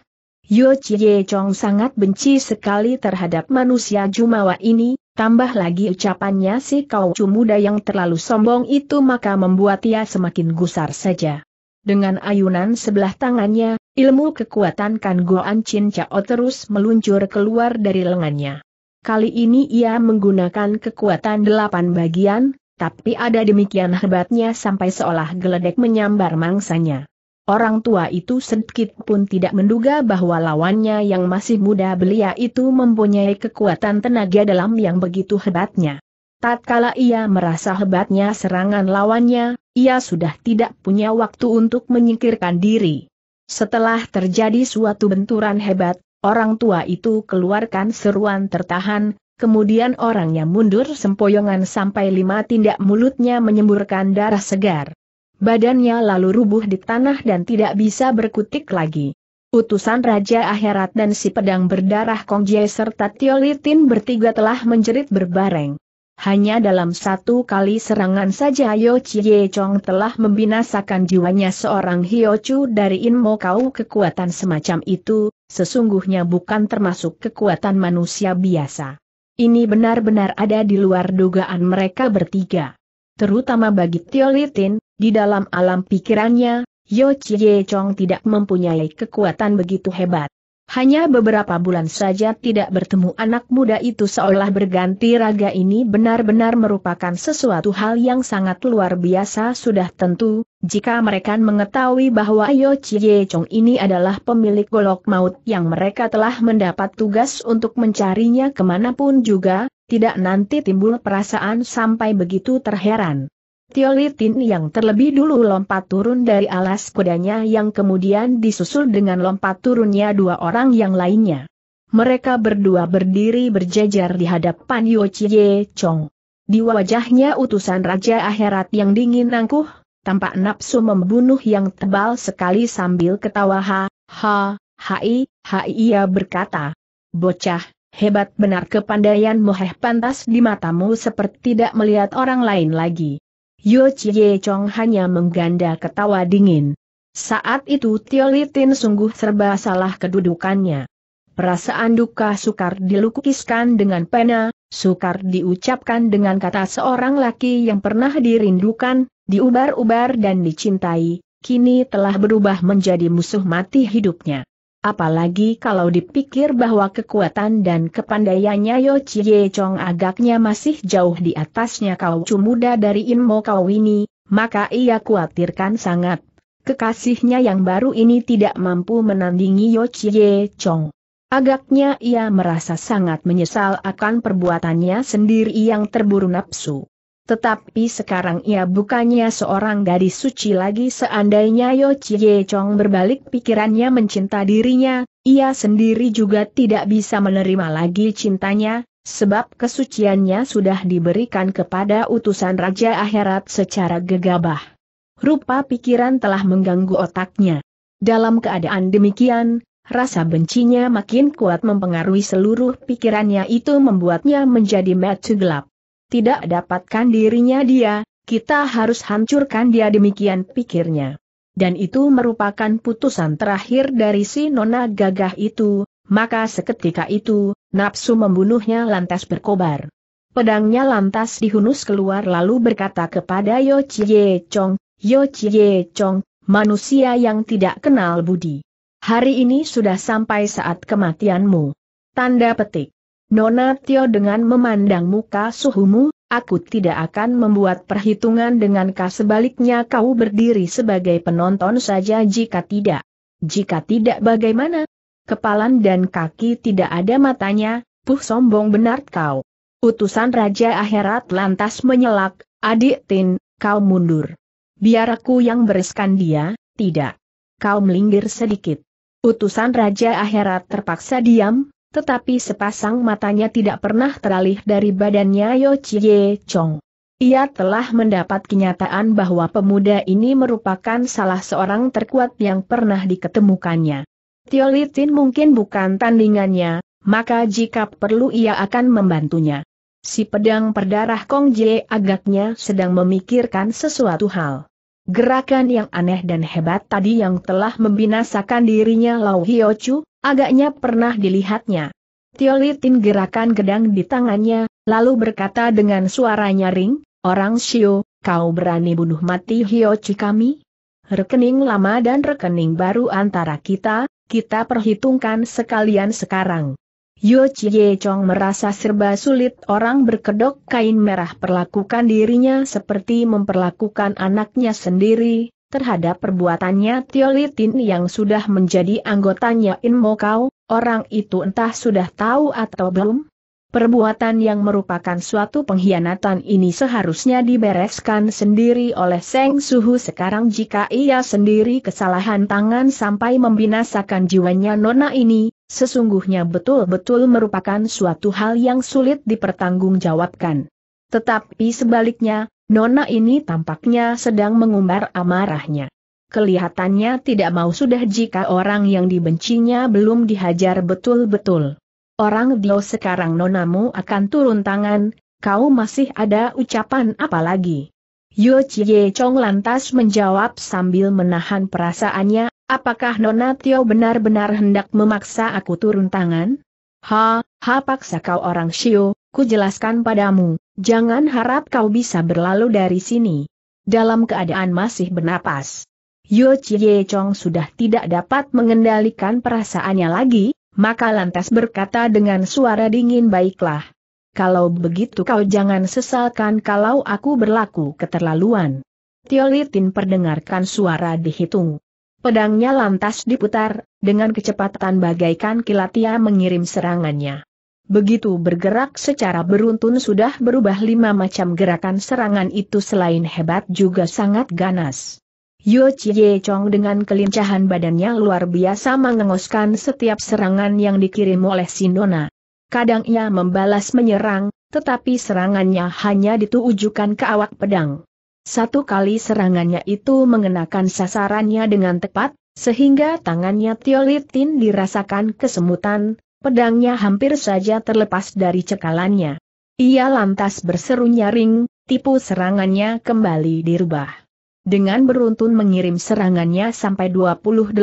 [SPEAKER 1] Yo Chie Chong sangat benci sekali terhadap manusia Jumawa ini, tambah lagi ucapannya si kau muda yang terlalu sombong itu maka membuat ia semakin gusar saja. Dengan ayunan sebelah tangannya, ilmu kekuatan Kan Goan Chin Chao terus meluncur keluar dari lengannya. Kali ini ia menggunakan kekuatan delapan bagian, tapi ada demikian hebatnya sampai seolah geledek menyambar mangsanya. Orang tua itu sedikit pun tidak menduga bahwa lawannya yang masih muda belia itu mempunyai kekuatan tenaga dalam yang begitu hebatnya. Tatkala ia merasa hebatnya serangan lawannya, ia sudah tidak punya waktu untuk menyingkirkan diri. Setelah terjadi suatu benturan hebat, orang tua itu keluarkan seruan tertahan, kemudian orangnya mundur sempoyongan sampai lima tindak mulutnya menyemburkan darah segar. Badannya lalu rubuh di tanah dan tidak bisa berkutik lagi. Utusan Raja Akhirat dan si pedang berdarah Kongjie serta Tiolitin bertiga telah menjerit berbareng. Hanya dalam satu kali serangan saja Yo Chie Chong telah membinasakan jiwanya seorang Hio Chu dari Inmo Kau kekuatan semacam itu, sesungguhnya bukan termasuk kekuatan manusia biasa. Ini benar-benar ada di luar dugaan mereka bertiga. Terutama bagi Tio Litin, di dalam alam pikirannya, Yo Chie Chong tidak mempunyai kekuatan begitu hebat. Hanya beberapa bulan saja tidak bertemu anak muda itu seolah berganti raga ini benar-benar merupakan sesuatu hal yang sangat luar biasa sudah tentu, jika mereka mengetahui bahwa Yo Chie Chong ini adalah pemilik golok maut yang mereka telah mendapat tugas untuk mencarinya kemanapun juga, tidak nanti timbul perasaan sampai begitu terheran. Tiolitin yang terlebih dulu lompat turun dari alas kudanya yang kemudian disusul dengan lompat turunnya dua orang yang lainnya. Mereka berdua berdiri berjejer di hadapan Yo Chie Chong. Di wajahnya utusan Raja Akhirat yang dingin angkuh, tampak nafsu membunuh yang tebal sekali sambil ketawa ha, ha, hai, hai ia berkata. Bocah, hebat benar kepandaianmu heh pantas di matamu seperti tidak melihat orang lain lagi. Yo Chie Chong hanya mengganda ketawa dingin. Saat itu Tio Litin sungguh serba salah kedudukannya. Perasaan duka sukar dilukiskan dengan pena, sukar diucapkan dengan kata seorang laki yang pernah dirindukan, diubar-ubar dan dicintai, kini telah berubah menjadi musuh mati hidupnya. Apalagi kalau dipikir bahwa kekuatan dan kepandaiannya Yo Chie Chong agaknya masih jauh di atasnya kau muda dari Inmo Kau ini, maka ia khawatirkan sangat. Kekasihnya yang baru ini tidak mampu menandingi Yo Chie Chong. Agaknya ia merasa sangat menyesal akan perbuatannya sendiri yang terburu nafsu. Tetapi sekarang ia bukannya seorang gadis suci lagi seandainya Yo Chie Chong berbalik pikirannya mencinta dirinya, ia sendiri juga tidak bisa menerima lagi cintanya, sebab kesuciannya sudah diberikan kepada utusan Raja Akhirat secara gegabah. Rupa pikiran telah mengganggu otaknya. Dalam keadaan demikian, rasa bencinya makin kuat mempengaruhi seluruh pikirannya itu membuatnya menjadi mati gelap tidak dapatkan dirinya dia, kita harus hancurkan dia demikian pikirnya. Dan itu merupakan putusan terakhir dari si nona gagah itu, maka seketika itu, nafsu membunuhnya lantas berkobar. Pedangnya lantas dihunus keluar lalu berkata kepada Yo Chie Chong, Yo Chie Chong, manusia yang tidak kenal budi. Hari ini sudah sampai saat kematianmu. Tanda petik. Nona Tio dengan memandang muka suhumu, aku tidak akan membuat perhitungan dengan kau sebaliknya kau berdiri sebagai penonton saja jika tidak. Jika tidak bagaimana? Kepalan dan kaki tidak ada matanya, puh sombong benar kau. Utusan Raja Akhirat lantas menyelak, adik Tin, kau mundur. Biar aku yang bereskan dia, tidak. Kau melinggir sedikit. Utusan Raja Akhirat terpaksa diam, tetapi sepasang matanya tidak pernah teralih dari badannya Yo Chie Chong. Ia telah mendapat kenyataan bahwa pemuda ini merupakan salah seorang terkuat yang pernah diketemukannya. Tiolitin mungkin bukan tandingannya, maka jika perlu ia akan membantunya. Si pedang perdarah Kong Jie agaknya sedang memikirkan sesuatu hal. Gerakan yang aneh dan hebat tadi yang telah membinasakan dirinya Lau Hio Agaknya pernah dilihatnya. Tiolitin gerakan gedang di tangannya, lalu berkata dengan suara nyaring, Orang Shio, kau berani bunuh mati Hiochi kami? Rekening lama dan rekening baru antara kita, kita perhitungkan sekalian sekarang. Yochi Ye Chong merasa serba sulit orang berkedok kain merah perlakukan dirinya seperti memperlakukan anaknya sendiri, terhadap perbuatannya Tiolitin yang sudah menjadi anggotanya In Mokau, orang itu entah sudah tahu atau belum. Perbuatan yang merupakan suatu pengkhianatan ini seharusnya dibereskan sendiri oleh Seng Suhu sekarang jika ia sendiri kesalahan tangan sampai membinasakan jiwanya nona ini, sesungguhnya betul-betul merupakan suatu hal yang sulit dipertanggungjawabkan. Tetapi sebaliknya, Nona ini tampaknya sedang mengumbar amarahnya. Kelihatannya tidak mau sudah jika orang yang dibencinya belum dihajar betul-betul. Orang Dio sekarang nonamu akan turun tangan, kau masih ada ucapan apa lagi? Yo Chie Chong lantas menjawab sambil menahan perasaannya, apakah Nona Tio benar-benar hendak memaksa aku turun tangan? Ha, ha paksa kau orang Shio, ku jelaskan padamu, Jangan harap kau bisa berlalu dari sini. Dalam keadaan masih bernapas, Yo Chie Chong sudah tidak dapat mengendalikan perasaannya lagi, maka lantas berkata dengan suara dingin baiklah. Kalau begitu kau jangan sesalkan kalau aku berlaku keterlaluan. Tiolitin perdengarkan suara dihitung. Pedangnya lantas diputar, dengan kecepatan bagaikan kilat ia mengirim serangannya. Begitu bergerak secara beruntun sudah berubah lima macam gerakan serangan itu selain hebat juga sangat ganas. Yu Chie Chong dengan kelincahan badannya luar biasa mengengoskan setiap serangan yang dikirim oleh Sindona. Kadang ia membalas menyerang, tetapi serangannya hanya ditujukan ke awak pedang. Satu kali serangannya itu mengenakan sasarannya dengan tepat, sehingga tangannya Tiolitin dirasakan kesemutan, pedangnya hampir saja terlepas dari cekalannya. Ia lantas berseru nyaring, tipu serangannya kembali dirubah. Dengan beruntun mengirim serangannya sampai 28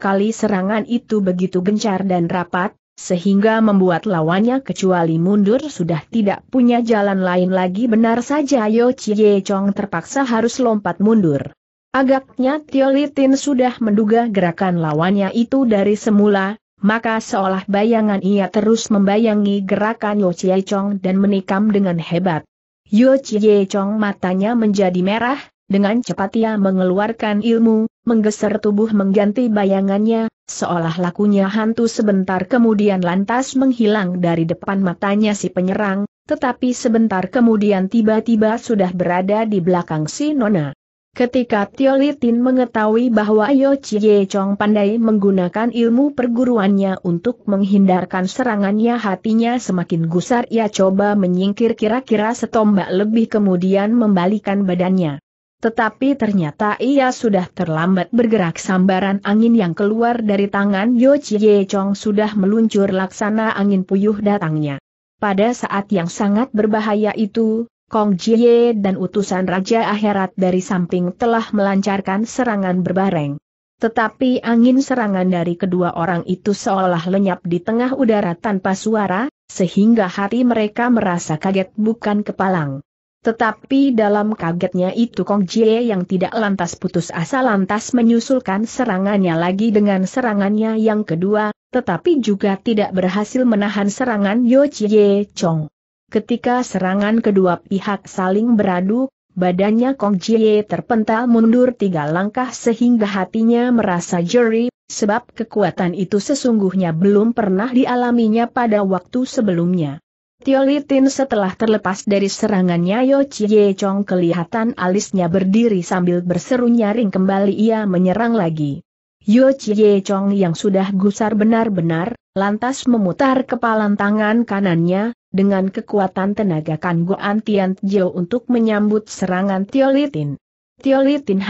[SPEAKER 1] kali serangan itu begitu gencar dan rapat, sehingga membuat lawannya kecuali mundur sudah tidak punya jalan lain lagi benar saja Yo Chie Chong terpaksa harus lompat mundur. Agaknya Tiolitin sudah menduga gerakan lawannya itu dari semula, maka seolah bayangan ia terus membayangi gerakan Yo Chie Chong dan menikam dengan hebat. Yo Chie Chong matanya menjadi merah, dengan cepat ia mengeluarkan ilmu, menggeser tubuh mengganti bayangannya, seolah lakunya hantu sebentar kemudian lantas menghilang dari depan matanya si penyerang, tetapi sebentar kemudian tiba-tiba sudah berada di belakang si Nona. Ketika Tio Litin mengetahui bahwa Yo Chie Chong pandai menggunakan ilmu perguruannya untuk menghindarkan serangannya hatinya semakin gusar ia coba menyingkir kira-kira setombak lebih kemudian membalikan badannya. Tetapi ternyata ia sudah terlambat bergerak sambaran angin yang keluar dari tangan Yo Chie Chong sudah meluncur laksana angin puyuh datangnya. Pada saat yang sangat berbahaya itu, Kong Jie dan utusan Raja Akhirat dari samping telah melancarkan serangan berbareng. Tetapi angin serangan dari kedua orang itu seolah lenyap di tengah udara tanpa suara, sehingga hati mereka merasa kaget bukan kepalang. Tetapi dalam kagetnya itu Kong Jie yang tidak lantas putus asa lantas menyusulkan serangannya lagi dengan serangannya yang kedua, tetapi juga tidak berhasil menahan serangan Yo Jie Chong. Ketika serangan kedua pihak saling beradu, badannya Kong Jie terpental mundur tiga langkah sehingga hatinya merasa jeri, sebab kekuatan itu sesungguhnya belum pernah dialaminya pada waktu sebelumnya. Tiolitin setelah terlepas dari serangannya Yo Chie Chong kelihatan alisnya berdiri sambil berseru nyaring kembali ia menyerang lagi. Yo Chie Chong yang sudah gusar benar-benar, lantas memutar kepalan tangan kanannya, dengan kekuatan tenaga Kanggoan Tian Tio untuk menyambut serangan Tio Litin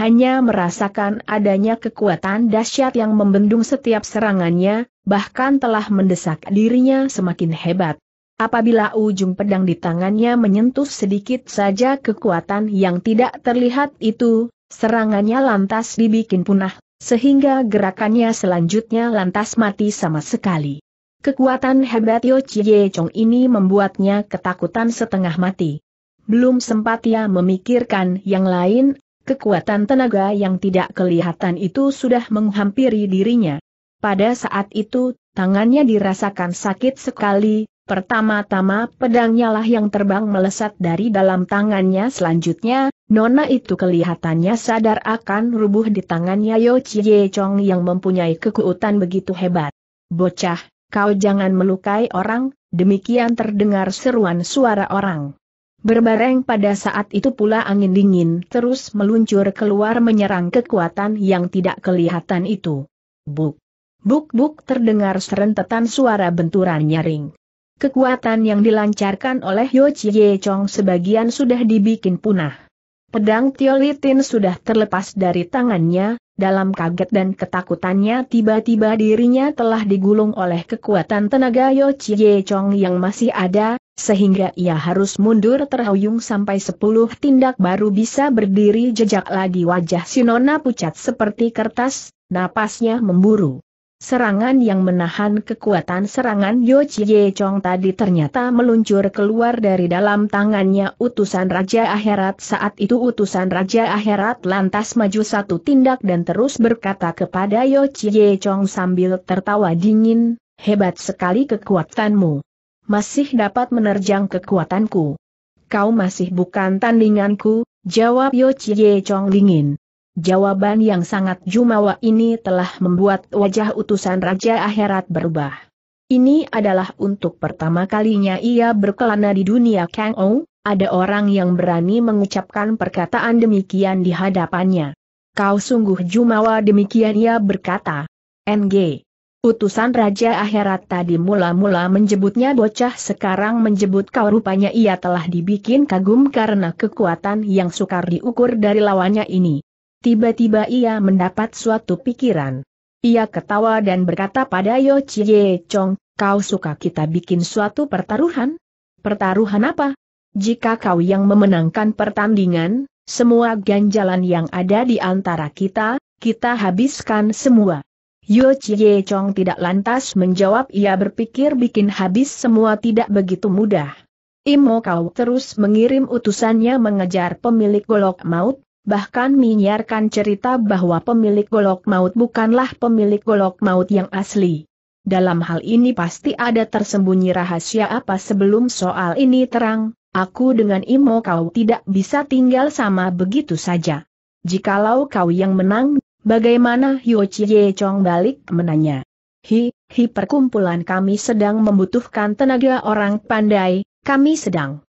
[SPEAKER 1] hanya merasakan adanya kekuatan dahsyat yang membendung setiap serangannya, bahkan telah mendesak dirinya semakin hebat. Apabila ujung pedang di tangannya menyentuh sedikit saja kekuatan yang tidak terlihat itu, serangannya lantas dibikin punah, sehingga gerakannya selanjutnya lantas mati sama sekali. Kekuatan hebat Yo Chie Chong ini membuatnya ketakutan setengah mati. Belum sempat ia memikirkan yang lain, kekuatan tenaga yang tidak kelihatan itu sudah menghampiri dirinya. Pada saat itu, tangannya dirasakan sakit sekali, pertama-tama pedangnya lah yang terbang melesat dari dalam tangannya selanjutnya, Nona itu kelihatannya sadar akan rubuh di tangannya Yo Chie Chong yang mempunyai kekuatan begitu hebat. Bocah, Kau jangan melukai orang, demikian terdengar seruan suara orang. Berbareng pada saat itu pula angin dingin terus meluncur keluar menyerang kekuatan yang tidak kelihatan itu. Buk. Buk-buk terdengar serentetan suara benturan nyaring. Kekuatan yang dilancarkan oleh Yo Chie Chong sebagian sudah dibikin punah. Pedang Tiolitin sudah terlepas dari tangannya, dalam kaget dan ketakutannya tiba-tiba dirinya telah digulung oleh kekuatan tenaga Yo Chie Chong yang masih ada, sehingga ia harus mundur terhuyung sampai sepuluh tindak baru bisa berdiri jejak lagi wajah Sinona pucat seperti kertas, napasnya memburu. Serangan yang menahan kekuatan serangan Yo Chie Chong tadi ternyata meluncur keluar dari dalam tangannya utusan Raja Akhirat saat itu utusan Raja Akhirat lantas maju satu tindak dan terus berkata kepada Yo Chie Chong sambil tertawa dingin, hebat sekali kekuatanmu. Masih dapat menerjang kekuatanku. Kau masih bukan tandinganku, jawab Yo Chie Chong dingin. Jawaban yang sangat jumawa ini telah membuat wajah utusan Raja Akhirat berubah. Ini adalah untuk pertama kalinya ia berkelana di dunia Kang Ou, ada orang yang berani mengucapkan perkataan demikian di hadapannya. Kau sungguh jumawa demikian ia berkata. NG. Utusan Raja Akhirat tadi mula-mula menjebutnya bocah sekarang menjebut kau rupanya ia telah dibikin kagum karena kekuatan yang sukar diukur dari lawannya ini. Tiba-tiba ia mendapat suatu pikiran. Ia ketawa dan berkata pada Yo Chie Chong, kau suka kita bikin suatu pertaruhan? Pertaruhan apa? Jika kau yang memenangkan pertandingan, semua ganjalan yang ada di antara kita, kita habiskan semua. Yo Chie Chong tidak lantas menjawab ia berpikir bikin habis semua tidak begitu mudah. Imo kau terus mengirim utusannya mengejar pemilik golok maut, bahkan menyiarkan cerita bahwa pemilik golok maut bukanlah pemilik golok maut yang asli. Dalam hal ini pasti ada tersembunyi rahasia apa sebelum soal ini terang, aku dengan Imo kau tidak bisa tinggal sama begitu saja. Jikalau kau yang menang, bagaimana Hyo Chie Chong balik menanya. Hi, hi perkumpulan kami sedang membutuhkan tenaga orang pandai, kami sedang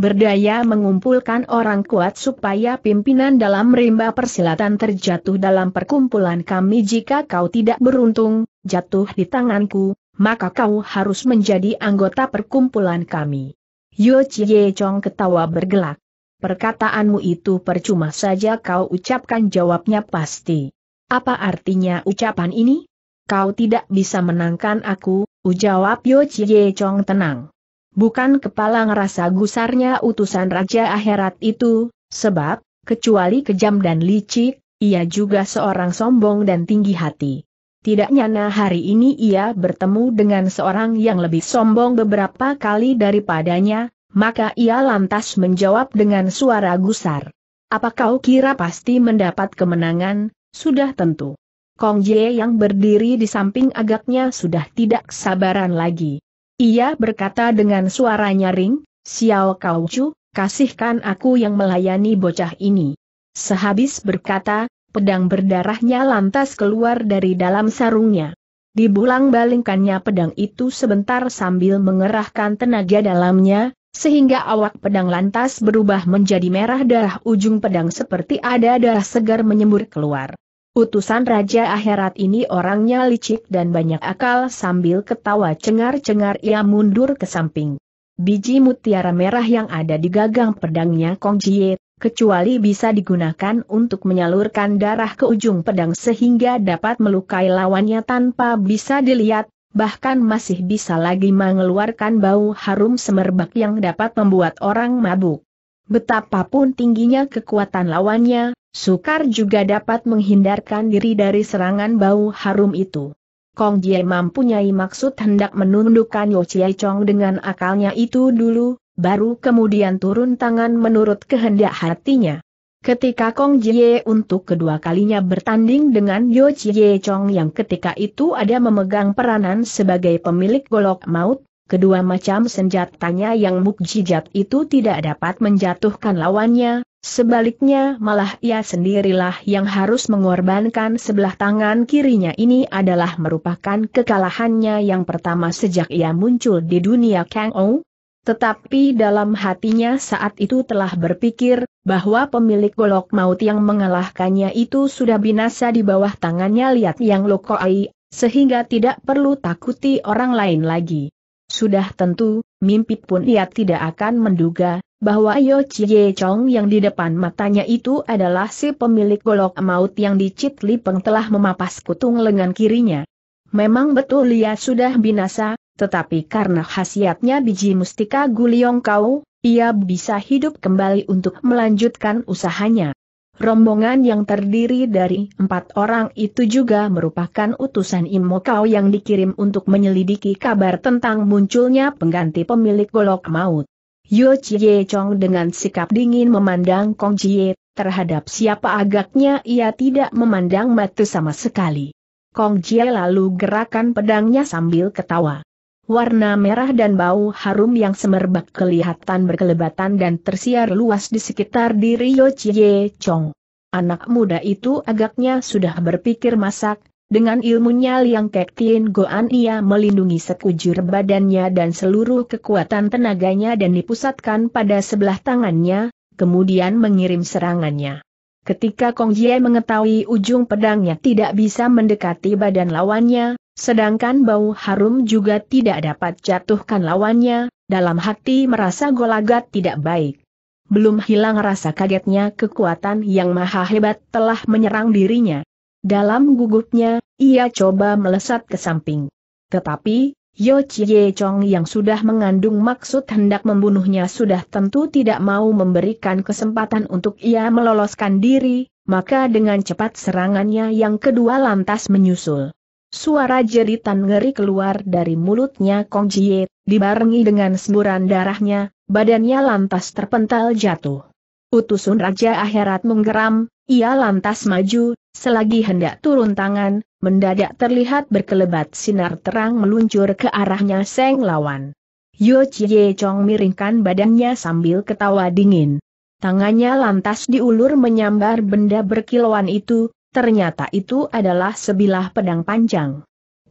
[SPEAKER 1] berdaya mengumpulkan orang kuat supaya pimpinan dalam rimba persilatan terjatuh dalam perkumpulan kami jika kau tidak beruntung, jatuh di tanganku, maka kau harus menjadi anggota perkumpulan kami. Yo Chie Chong ketawa bergelak. Perkataanmu itu percuma saja kau ucapkan jawabnya pasti. Apa artinya ucapan ini? Kau tidak bisa menangkan aku, ujawab Yo Chie Chong tenang bukan kepala ngerasa gusarnya utusan Raja Akhirat itu, sebab, kecuali kejam dan licik, ia juga seorang sombong dan tinggi hati. Tidak nyana hari ini ia bertemu dengan seorang yang lebih sombong beberapa kali daripadanya, maka ia lantas menjawab dengan suara gusar. Apa kau kira pasti mendapat kemenangan? Sudah tentu. Kong Jie yang berdiri di samping agaknya sudah tidak sabaran lagi. Ia berkata dengan suara nyaring, Xiao Kau Chu, kasihkan aku yang melayani bocah ini. Sehabis berkata, pedang berdarahnya lantas keluar dari dalam sarungnya. Dibulang balingkannya pedang itu sebentar sambil mengerahkan tenaga dalamnya, sehingga awak pedang lantas berubah menjadi merah darah ujung pedang seperti ada darah segar menyembur keluar. Utusan Raja Akhirat ini orangnya licik dan banyak akal sambil ketawa cengar-cengar ia mundur ke samping. Biji mutiara merah yang ada di gagang pedangnya Kong Jie, kecuali bisa digunakan untuk menyalurkan darah ke ujung pedang sehingga dapat melukai lawannya tanpa bisa dilihat, bahkan masih bisa lagi mengeluarkan bau harum semerbak yang dapat membuat orang mabuk. Betapapun tingginya kekuatan lawannya, Sukar juga dapat menghindarkan diri dari serangan bau harum itu. Kong Jie mempunyai maksud hendak menundukkan Yo Chie Chong dengan akalnya itu dulu, baru kemudian turun tangan menurut kehendak hatinya. Ketika Kong Jie untuk kedua kalinya bertanding dengan Yo Chie Chong yang ketika itu ada memegang peranan sebagai pemilik golok maut, kedua macam senjatanya yang mukjizat itu tidak dapat menjatuhkan lawannya, Sebaliknya malah ia sendirilah yang harus mengorbankan sebelah tangan kirinya ini adalah merupakan kekalahannya yang pertama sejak ia muncul di dunia Kang Ou. Tetapi dalam hatinya saat itu telah berpikir, bahwa pemilik golok maut yang mengalahkannya itu sudah binasa di bawah tangannya lihat yang lokoai, sehingga tidak perlu takuti orang lain lagi. Sudah tentu, mimpi pun ia tidak akan menduga, bahwa Yo Chie Chong yang di depan matanya itu adalah si pemilik golok maut yang dicit Lipeng telah memapas kutung lengan kirinya. Memang betul ia sudah binasa, tetapi karena khasiatnya biji mustika guliong kau, ia bisa hidup kembali untuk melanjutkan usahanya. Rombongan yang terdiri dari empat orang itu juga merupakan utusan Imokau yang dikirim untuk menyelidiki kabar tentang munculnya pengganti pemilik golok maut. Yo Chie Chong dengan sikap dingin memandang Kong Jie, terhadap siapa agaknya ia tidak memandang mata sama sekali. Kong Jie lalu gerakan pedangnya sambil ketawa. Warna merah dan bau harum yang semerbak kelihatan berkelebatan dan tersiar luas di sekitar diri Yo Chie Chong. Anak muda itu agaknya sudah berpikir masak, dengan ilmunya Liang Kek Goan ia melindungi sekujur badannya dan seluruh kekuatan tenaganya dan dipusatkan pada sebelah tangannya, kemudian mengirim serangannya. Ketika Kong Jie mengetahui ujung pedangnya tidak bisa mendekati badan lawannya, sedangkan bau harum juga tidak dapat jatuhkan lawannya, dalam hati merasa golagat tidak baik. Belum hilang rasa kagetnya kekuatan yang maha hebat telah menyerang dirinya. Dalam gugupnya, ia coba melesat ke samping. Tetapi, Yo Chie Chong yang sudah mengandung maksud hendak membunuhnya sudah tentu tidak mau memberikan kesempatan untuk ia meloloskan diri, maka dengan cepat serangannya yang kedua lantas menyusul. Suara jeritan ngeri keluar dari mulutnya Kong Jie, dibarengi dengan semburan darahnya, badannya lantas terpental jatuh. Utusun Raja Akhirat menggeram, ia lantas maju, Selagi hendak turun tangan, mendadak terlihat berkelebat sinar terang meluncur ke arahnya Seng Lawan. Yo Chie Chong miringkan badannya sambil ketawa dingin. Tangannya lantas diulur menyambar benda berkilauan itu, ternyata itu adalah sebilah pedang panjang.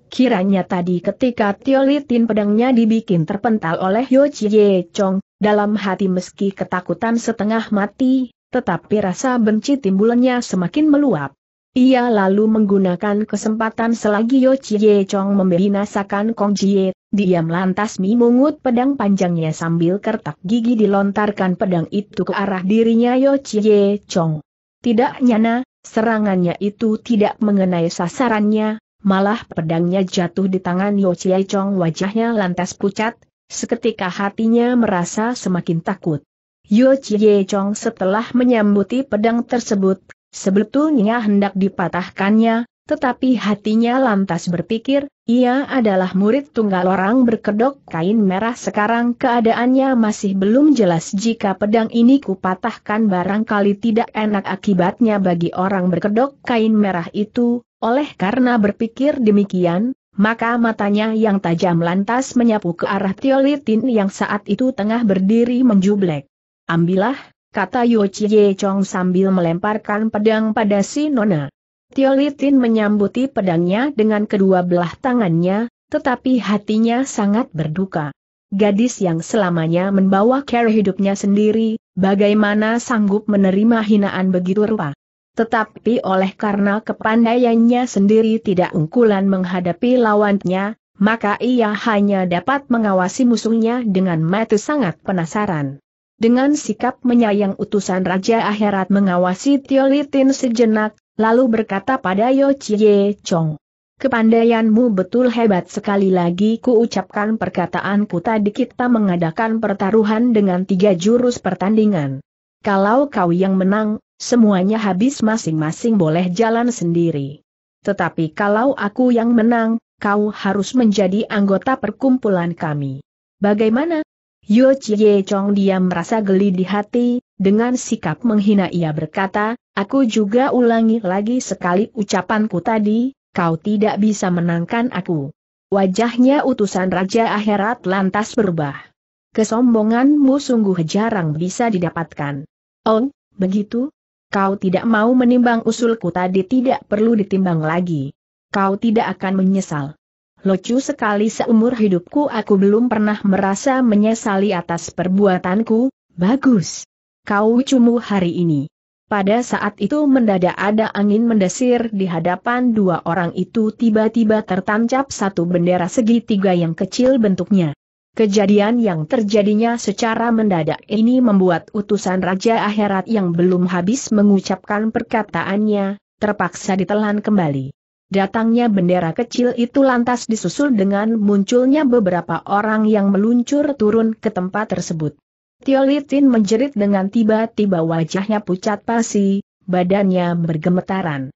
[SPEAKER 1] Kiranya tadi ketika Tiolitin pedangnya dibikin terpental oleh Yo Chie Chong, dalam hati meski ketakutan setengah mati, tetapi rasa benci timbulnya semakin meluap. Ia lalu menggunakan kesempatan selagi Yo Chie Chong membinasakan Kong Jie, dia lantas memungut pedang panjangnya sambil kertak gigi dilontarkan pedang itu ke arah dirinya Yo Chie Chong. Tidak nyana, serangannya itu tidak mengenai sasarannya, malah pedangnya jatuh di tangan Yo Chie Chong wajahnya lantas pucat, seketika hatinya merasa semakin takut. Yo Chie Chong setelah menyambuti pedang tersebut, Sebetulnya hendak dipatahkannya, tetapi hatinya lantas berpikir, ia adalah murid tunggal orang berkedok kain merah sekarang keadaannya masih belum jelas jika pedang ini kupatahkan barangkali tidak enak akibatnya bagi orang berkedok kain merah itu, oleh karena berpikir demikian, maka matanya yang tajam lantas menyapu ke arah Tiolitin yang saat itu tengah berdiri menjublek. Ambillah, kata Yo Chie Chong sambil melemparkan pedang pada si Nona. Tio Litin menyambuti pedangnya dengan kedua belah tangannya, tetapi hatinya sangat berduka. Gadis yang selamanya membawa care hidupnya sendiri, bagaimana sanggup menerima hinaan begitu rupa. Tetapi oleh karena kepandaiannya sendiri tidak ungkulan menghadapi lawannya, maka ia hanya dapat mengawasi musuhnya dengan mata sangat penasaran. Dengan sikap menyayang utusan Raja Akhirat mengawasi Litin sejenak, lalu berkata pada Yo Chie Chong. Kepandaianmu betul hebat sekali lagi ku ucapkan perkataanku tadi kita mengadakan pertaruhan dengan tiga jurus pertandingan. Kalau kau yang menang, semuanya habis masing-masing boleh jalan sendiri. Tetapi kalau aku yang menang, kau harus menjadi anggota perkumpulan kami. Bagaimana? Yo Chie Chong diam merasa geli di hati, dengan sikap menghina ia berkata, aku juga ulangi lagi sekali ucapanku tadi, kau tidak bisa menangkan aku. Wajahnya utusan Raja Akhirat lantas berubah. Kesombonganmu sungguh jarang bisa didapatkan. Oh, begitu? Kau tidak mau menimbang usulku tadi tidak perlu ditimbang lagi. Kau tidak akan menyesal. Lucu sekali seumur hidupku aku belum pernah merasa menyesali atas perbuatanku, bagus. Kau cumu hari ini. Pada saat itu mendadak ada angin mendesir di hadapan dua orang itu tiba-tiba tertancap satu bendera segitiga yang kecil bentuknya. Kejadian yang terjadinya secara mendadak ini membuat utusan Raja Akhirat yang belum habis mengucapkan perkataannya, terpaksa ditelan kembali. Datangnya bendera kecil itu lantas disusul dengan munculnya beberapa orang yang meluncur turun ke tempat tersebut. Tiolitin menjerit dengan tiba-tiba wajahnya pucat pasi, badannya bergemetaran.